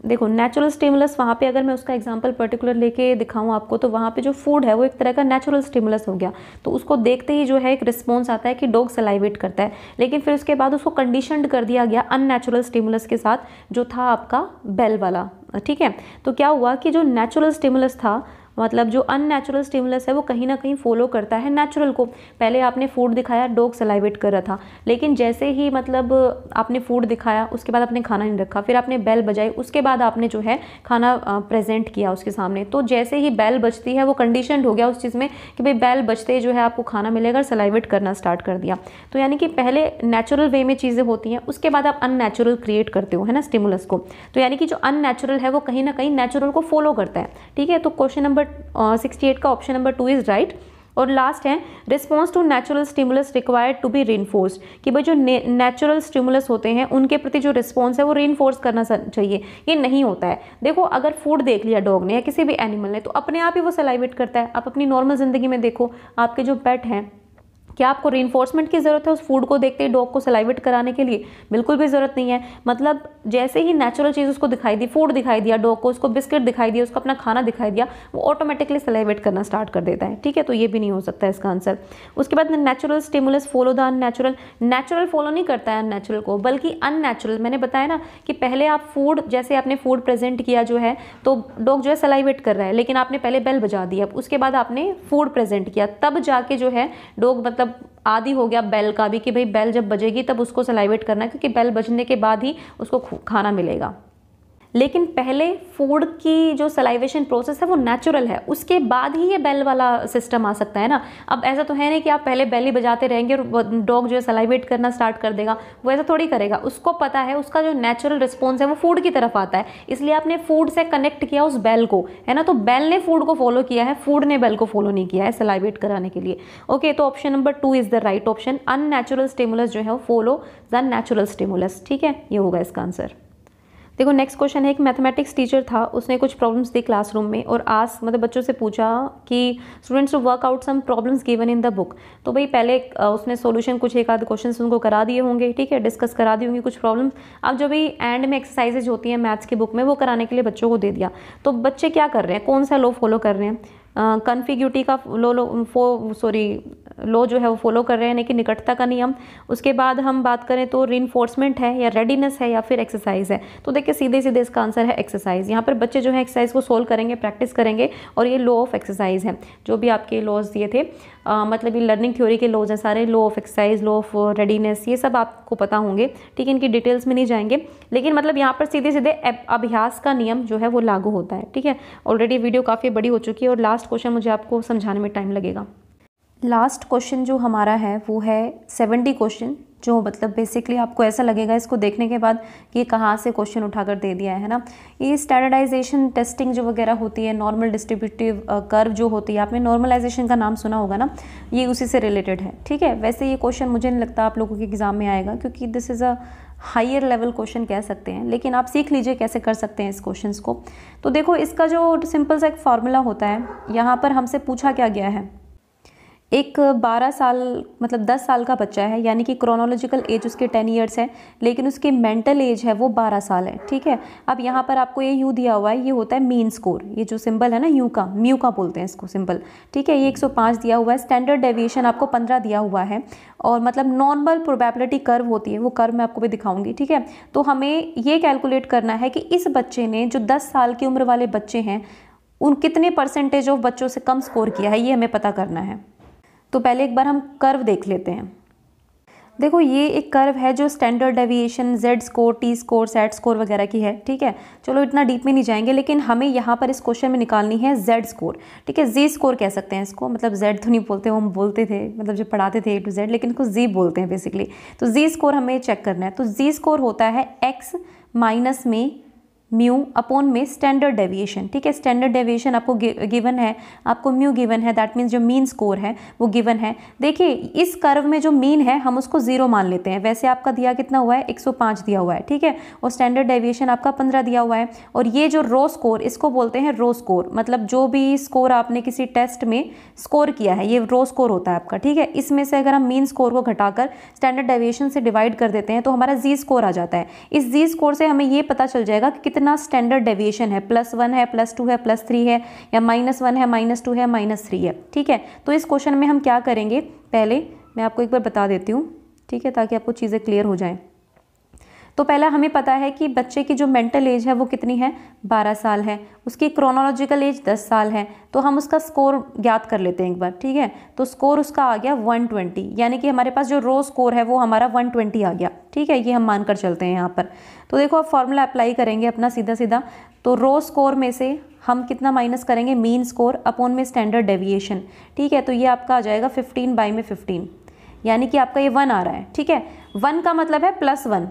देखो नेचुरल स्टिमुलस वहाँ पे अगर मैं उसका एग्जांपल पर्टिकुलर लेके दिखाऊं आपको तो वहाँ पे जो फूड है वो एक तरह का नेचुरल स्टिमुलस हो गया तो उसको देखते ही जो है एक रिस्पॉन्स आता है कि डॉग सलाइवेट करता है लेकिन फिर उसके बाद उसको कंडीशनड कर दिया गया अननेचुरल स्टिमुलस के साथ जो था आपका बेल वाला ठीक है तो क्या हुआ कि जो नेचुरल स्टिमुलस था मतलब जो अननेचुरल स्टिमुलस है वो कहीं ना कहीं फॉलो करता है नेचुरल को पहले आपने फूड दिखाया डॉग सलाइवेट कर रहा था लेकिन जैसे ही मतलब आपने फूड दिखाया उसके बाद आपने खाना नहीं रखा फिर आपने बैल बजाई उसके बाद आपने जो है खाना प्रेजेंट किया उसके सामने तो जैसे ही बैल बजती है वो कंडीशन हो गया उस चीज़ में कि भाई बैल बजते जो है आपको खाना मिलेगा सलाइवेट करना स्टार्ट कर दिया तो यानी कि पहले नेचुरल वे में चीज़ें होती हैं उसके बाद आप अननेचुरल क्रिएट करते हो है ना स्टिमुलस को तो यानी कि जो अननेचुरल है वो कहीं ना कहीं नेचुरल को फॉलो करता है ठीक है तो question number number sixty eight का option number two is right और लास्ट है response to natural stimulus required to be reinforce कि भाई जो नेचुरल स्टिमुलस होते हैं उनके प्रति जो रिस्पॉन्स है वो रेनफोर्स करना चाहिए ये नहीं होता है देखो अगर फूड देख लिया डॉग ने या किसी भी एनिमल ने तो अपने आप ही वो सेलाइवेट करता है आप अपनी नॉर्मल ज़िंदगी में देखो आपके जो पेट हैं क्या आपको री की ज़रूरत है उस फूड को देखते ही डॉग को सलाइवेट कराने के लिए बिल्कुल भी ज़रूरत नहीं है मतलब जैसे ही नेचुरल चीज़ उसको दिखाई दी फूड दिखाई दिया डॉग को उसको बिस्किट दिखाई दिया उसको अपना खाना दिखाई दिया वो ऑटोमेटिकली सलाइवेट करना स्टार्ट कर देता है ठीक है तो ये भी नहीं हो सकता इसका आंसर उसके बाद natural stimulus follow the unnatural natural follow नहीं करता है अननेचुरल को बल्कि अननेचुरल मैंने बताया ना कि पहले आप फूड जैसे आपने फूड प्रेजेंट किया जो है तो डॉग जो है सलाइवेट कर रहा है लेकिन आपने पहले बेल बजा दिया उसके बाद आपने फूड प्रेजेंट किया तब जाके जो है डॉग मतलब मतलब आदि हो गया बेल का भी कि भाई बेल जब बजेगी तब उसको सेलाइवेट करना है क्योंकि बेल बजने के बाद ही उसको खाना मिलेगा लेकिन पहले फूड की जो सलाइवेशन प्रोसेस है वो नेचुरल है उसके बाद ही ये बेल वाला सिस्टम आ सकता है ना अब ऐसा तो है नहीं कि आप पहले बेल ही बजाते रहेंगे और डॉग जो है सलाइवेट करना स्टार्ट कर देगा वो ऐसा थोड़ी करेगा उसको पता है उसका जो नेचुरल रिस्पॉन्स है वो फूड की तरफ आता है इसलिए आपने फूड से कनेक्ट किया उस बेल को है ना तो बेल ने फूड को फॉलो किया है फूड ने बेल को फॉलो नहीं किया है सलाइवेट कराने के लिए ओके तो option number two is the right option unnatural stimulus जो है वो फॉलो द नेचुरल स्टिमुलस ठीक है ये होगा इसका आंसर देखो नेक्स्ट क्वेश्चन है एक मैथमेटिक्स टीचर था उसने कुछ प्रॉब्लम्स दी क्लासरूम में और आज मतलब बच्चों से पूछा कि students to work out some problems given in the book तो भाई पहले उसने सोल्यूशन कुछ एक आध क्वेश्चन उनको करा दिए होंगे ठीक है डिस्कस करा दी होंगी कुछ प्रॉब्लम्स अब जो भी एंड में एक्सरसाइजेज होती हैं मैथ्स की बुक में वो कराने के लिए बच्चों को दे दिया तो बच्चे क्या कर रहे हैं कौन सा लो फॉलो कर रहे हैं कन्फिग्यूटी का लो लो फो सॉरी लो जो है वो फॉलो कर रहे हैं लेकिन निकटता का नियम उसके बाद हम बात करें तो री है या रेडीनेस है या फिर एक्सरसाइज है तो देखिए सीधे सीधे इसका आंसर है एक्सरसाइज यहाँ पर बच्चे जो है एक्सरसाइज को सोल्व करेंगे प्रैक्टिस करेंगे और ये लॉ ऑफ एक्सरसाइज है जो भी आपके लॉज दिए थे मतलब ये लर्निंग थ्योरी के लॉज हैं सारे law of exercise law of readiness ये सब आपको पता होंगे ठीक है इनकी डिटेल्स में नहीं जाएंगे लेकिन मतलब यहाँ पर सीधे सीधे अभ्यास का नियम जो है वो लागू होता है ठीक है ऑलरेडी वीडियो काफ़ी बड़ी हो चुकी है और लास्ट क्वेश्चन मुझे आपको समझाने में टाइम लगेगा लास्ट क्वेश्चन जो हमारा है वो है सेवेंटी क्वेश्चन जो मतलब बेसिकली आपको ऐसा लगेगा इसको देखने के बाद कि ये कहाँ से क्वेश्चन उठाकर दे दिया है ना ये स्टैंडर्डाइजेशन टेस्टिंग जो वगैरह होती है नॉर्मल डिस्ट्रीब्यूटिव कर्व जो होती है आपने नॉर्मलाइजेशन का नाम सुना होगा ना ये उसी से रिलेटेड है ठीक है वैसे ये क्वेश्चन मुझे नहीं लगता आप लोगों के एग्ज़ाम में आएगा क्योंकि this is a higher level question कह सकते हैं लेकिन आप सीख लीजिए कैसे कर सकते हैं इस क्वेश्चन को तो देखो इसका जो सिंपल सा एक फार्मूला होता है यहाँ पर हमसे पूछा क्या गया है एक 12 साल मतलब 10 साल का बच्चा है यानी कि क्रोनोलॉजिकल एज उसके 10 इयर्स है लेकिन उसके मेंटल एज है वो 12 साल है ठीक है अब यहाँ पर आपको ये यू दिया हुआ है ये होता है मेन स्कोर ये जो सिंबल है ना यू का म्यू का बोलते हैं इसको सिंबल ठीक है ये 105 दिया हुआ है स्टैंडर्ड डेविएशन आपको 15 दिया हुआ है और मतलब नॉर्मल प्रोबेबिलिटी कर्व होती है वो कर्व मैं आपको भी दिखाऊंगी ठीक है तो हमें ये कैलकुलेट करना है कि इस बच्चे ने जो दस साल की उम्र वाले बच्चे हैं उन कितने परसेंटेज ऑफ बच्चों से कम स्कोर किया है ये हमें पता करना है तो पहले एक बार हम कर्व देख लेते हैं देखो ये एक कर्व है जो standard deviation Z score T score set score वगैरह की है ठीक है चलो इतना डीप में नहीं जाएंगे लेकिन हमें यहाँ पर इस क्वेश्चन में निकालनी है जेड स्कोर ठीक है जी स्कोर कह सकते हैं इसको मतलब जेड तो नहीं बोलते हम बोलते थे मतलब जब पढ़ाते थे ए टू जेड लेकिन इसको जी बोलते हैं बेसिकली तो जी स्कोर हमें चेक करना है तो जी स्कोर होता है एक्स माइनस में म्यू अपॉन में स्टैंडर्ड डेविएशन ठीक है स्टैंडर्ड डेविएशन आपको गिवन है आपको म्यू गिवन है दैट मीन्स जो मीन स्कोर है वो गिवन है देखिए इस कर्व में जो मीन है हम उसको जीरो मान लेते हैं वैसे आपका दिया कितना हुआ है 105 दिया हुआ है ठीक है और स्टैंडर्ड डेविएशन आपका 15 दिया हुआ है और ये जो रो स्कोर इसको बोलते हैं रो स्कोर मतलब जो भी स्कोर आपने किसी टेस्ट में स्कोर किया है ये रो स्कोर होता है आपका ठीक है इसमें से अगर हम मीन स्कोर को घटाकर स्टैंडर्ड डेविएशन से डिवाइड कर देते हैं तो हमारा जी स्कोर आ जाता है इस जी स्कोर से हमें ये पता चल जाएगा कि कितने कितना स्टैंडर्ड डेविएशन है प्लस वन है प्लस टू है प्लस थ्री है या माइनस वन है माइनस टू है माइनस थ्री है ठीक है तो इस क्वेश्चन में हम क्या करेंगे पहले मैं आपको एक बार बता देती हूँ ठीक है ताकि आपको चीज़ें क्लियर हो जाएँ तो पहला हमें पता है कि बच्चे की जो मेंटल एज है वो कितनी है 12 साल है उसकी क्रोनोलॉजिकल एज 10 साल है तो हम उसका स्कोर ज्ञात कर लेते हैं एक बार ठीक है तो स्कोर उसका आ गया 120 यानी कि हमारे पास जो रो स्कोर है वो हमारा 120 आ गया ठीक है ये हम मान कर चलते हैं यहाँ पर तो देखो आप फॉर्मूला अप्लाई करेंगे अपना सीधा सीधा तो रो स्कोर में से हम कितना माइनस करेंगे मीन स्कोर अपोन में स्टैंडर्ड डेविएशन ठीक है तो ये आपका आ जाएगा फिफ्टीन बाई में फिफ्टीन यानी कि आपका ये वन आ रहा है ठीक है वन का मतलब है प्लस वन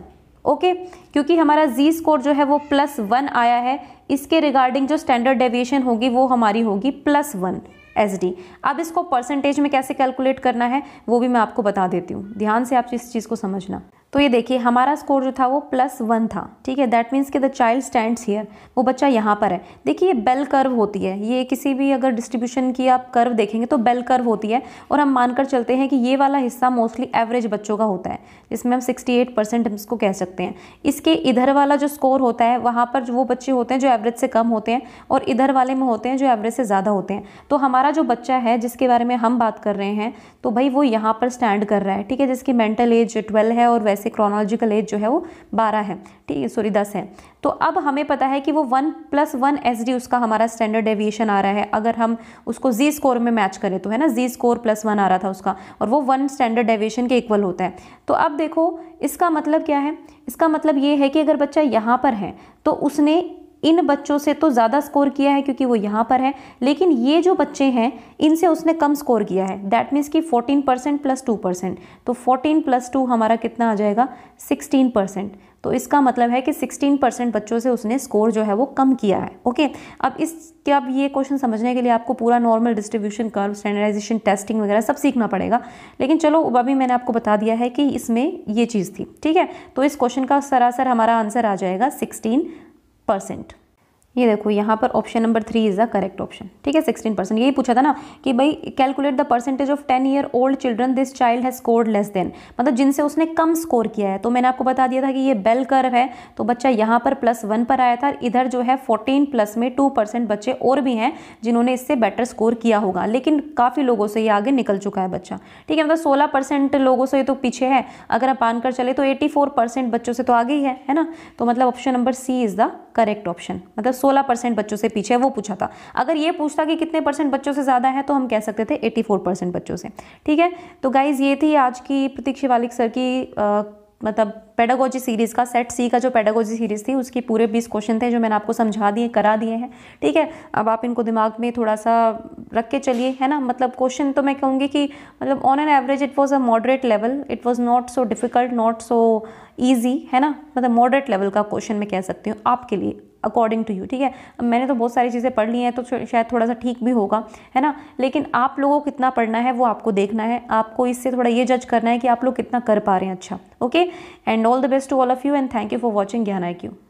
ओके क्योंकि हमारा जी स्कोर जो है वो प्लस वन आया है इसके रिगार्डिंग जो स्टैंडर्ड डेविएशन होगी वो हमारी होगी प्लस वन एस डी अब इसको परसेंटेज में कैसे कैलकुलेट करना है वो भी मैं आपको बता देती हूँ ध्यान से आप इस चीज़ को समझना तो ये देखिए हमारा स्कोर जो था वो प्लस वन था ठीक है दैट मीन्स कि द चाइल्ड स्टैंड्स हियर वो बच्चा यहाँ पर है देखिए ये बेल कर्व होती है ये किसी भी अगर डिस्ट्रीब्यूशन की आप कर्व देखेंगे तो बेल कर्व होती है और हम मानकर चलते हैं कि ये वाला हिस्सा मोस्टली एवरेज बच्चों का होता है जिसमें हम सिक्सटी एट परसेंट इसको कह सकते हैं इसके इधर वाला जो स्कोर होता है वहाँ पर वो बच्चे होते हैं जो एवरेज से कम होते हैं और इधर वाले में होते हैं जो एवरेज से ज़्यादा होते हैं तो हमारा जो बच्चा है जिसके बारे में हम बात कर रहे हैं तो भाई वो यहाँ पर स्टैंड कर रहा है ठीक है जिसकी मेंटल एज ट्वेल्व है और वैसे वैसे क्रोनोलॉजिकल एज जो है वो बारह है ठीक है सॉरी दस है तो अब हमें पता है कि वो वन प्लस वन एस उसका हमारा स्टैंडर्ड डेविएशन आ रहा है अगर हम उसको जी स्कोर में मैच करें तो है ना जी स्कोर प्लस वन आ रहा था उसका और वो वन स्टैंडर्ड डेविएशन के इक्वल होता है तो अब देखो इसका मतलब क्या है इसका मतलब ये है कि अगर बच्चा यहाँ पर है तो उसने इन बच्चों से तो ज़्यादा स्कोर किया है क्योंकि वो यहाँ पर है लेकिन ये जो बच्चे हैं इनसे उसने कम स्कोर किया है दैट मीन्स कि 14 परसेंट प्लस टू परसेंट तो 14 प्लस टू हमारा कितना आ जाएगा 16 परसेंट तो इसका मतलब है कि 16 परसेंट बच्चों से उसने स्कोर जो है वो कम किया है ओके अब इस अब ये क्वेश्चन समझने के लिए आपको पूरा normal distribution curve standardisation testing वगैरह सब सीखना पड़ेगा लेकिन चलो अभी मैंने आपको बता दिया है कि इसमें ये चीज़ थी ठीक है तो इस क्वेश्चन का सरासर हमारा आंसर आ जाएगा सिक्सटीन परसेंट ये देखो यहाँ पर option number three is the correct option ठीक है सिक्सटीन परसेंट यही पूछा था ना कि भाई calculate the percentage of ten year old children this child has scored less than मतलब जिनसे उसने कम स्कोर किया है तो मैंने आपको बता दिया था कि ये बेल कर्व है तो बच्चा यहाँ पर प्लस वन पर आया था इधर जो है फोर्टीन प्लस में टू परसेंट बच्चे और भी हैं जिन्होंने इससे बेटर स्कोर किया होगा लेकिन काफ़ी लोगों से ये आगे निकल चुका है बच्चा ठीक है मतलब सोलह परसेंट लोगों से ये तो पीछे है अगर आप आनकर चले तो एटी फोर परसेंट बच्चों से तो आगे ही है है ना तो मतलब option number C is the correct option मतलब सोलह परसेंट बच्चों से पीछे वो पूछा था अगर ये पूछता कि कितने परसेंट बच्चों से ज़्यादा है तो हम कह सकते थे 84 फोर परसेंट बच्चों से ठीक है तो गाइज़ ये थी आज की प्रतीक शिवालिक सर की आ, मतलब पेडागोजी सीरीज़ का सेट सी का जो पेडागोजी सीरीज़ थी उसकी पूरे बीस क्वेश्चन थे जो मैंने आपको समझा दिए करा दिए हैं ठीक है अब आप इनको दिमाग में थोड़ा सा रख के चलिए है ना मतलब क्वेश्चन तो मैं कहूँगी कि मतलब on an average it was a moderate level it was not so difficult not so easy है ना मतलब मॉडरेट लेवल का क्वेश्चन मैं कह सकती हूँ आपके लिए अकॉर्डिंग टू यू ठीक है मैंने तो बहुत सारी चीज़ें पढ़ ली हैं तो शायद थोड़ा सा ठीक भी होगा है ना लेकिन आप लोगों को कितना पढ़ना है वो आपको देखना है आपको इससे थोड़ा ये जज करना है कि आप लोग कितना कर पा रहे हैं अच्छा okay and all the best to all of you and thank you for watching Gyan I Q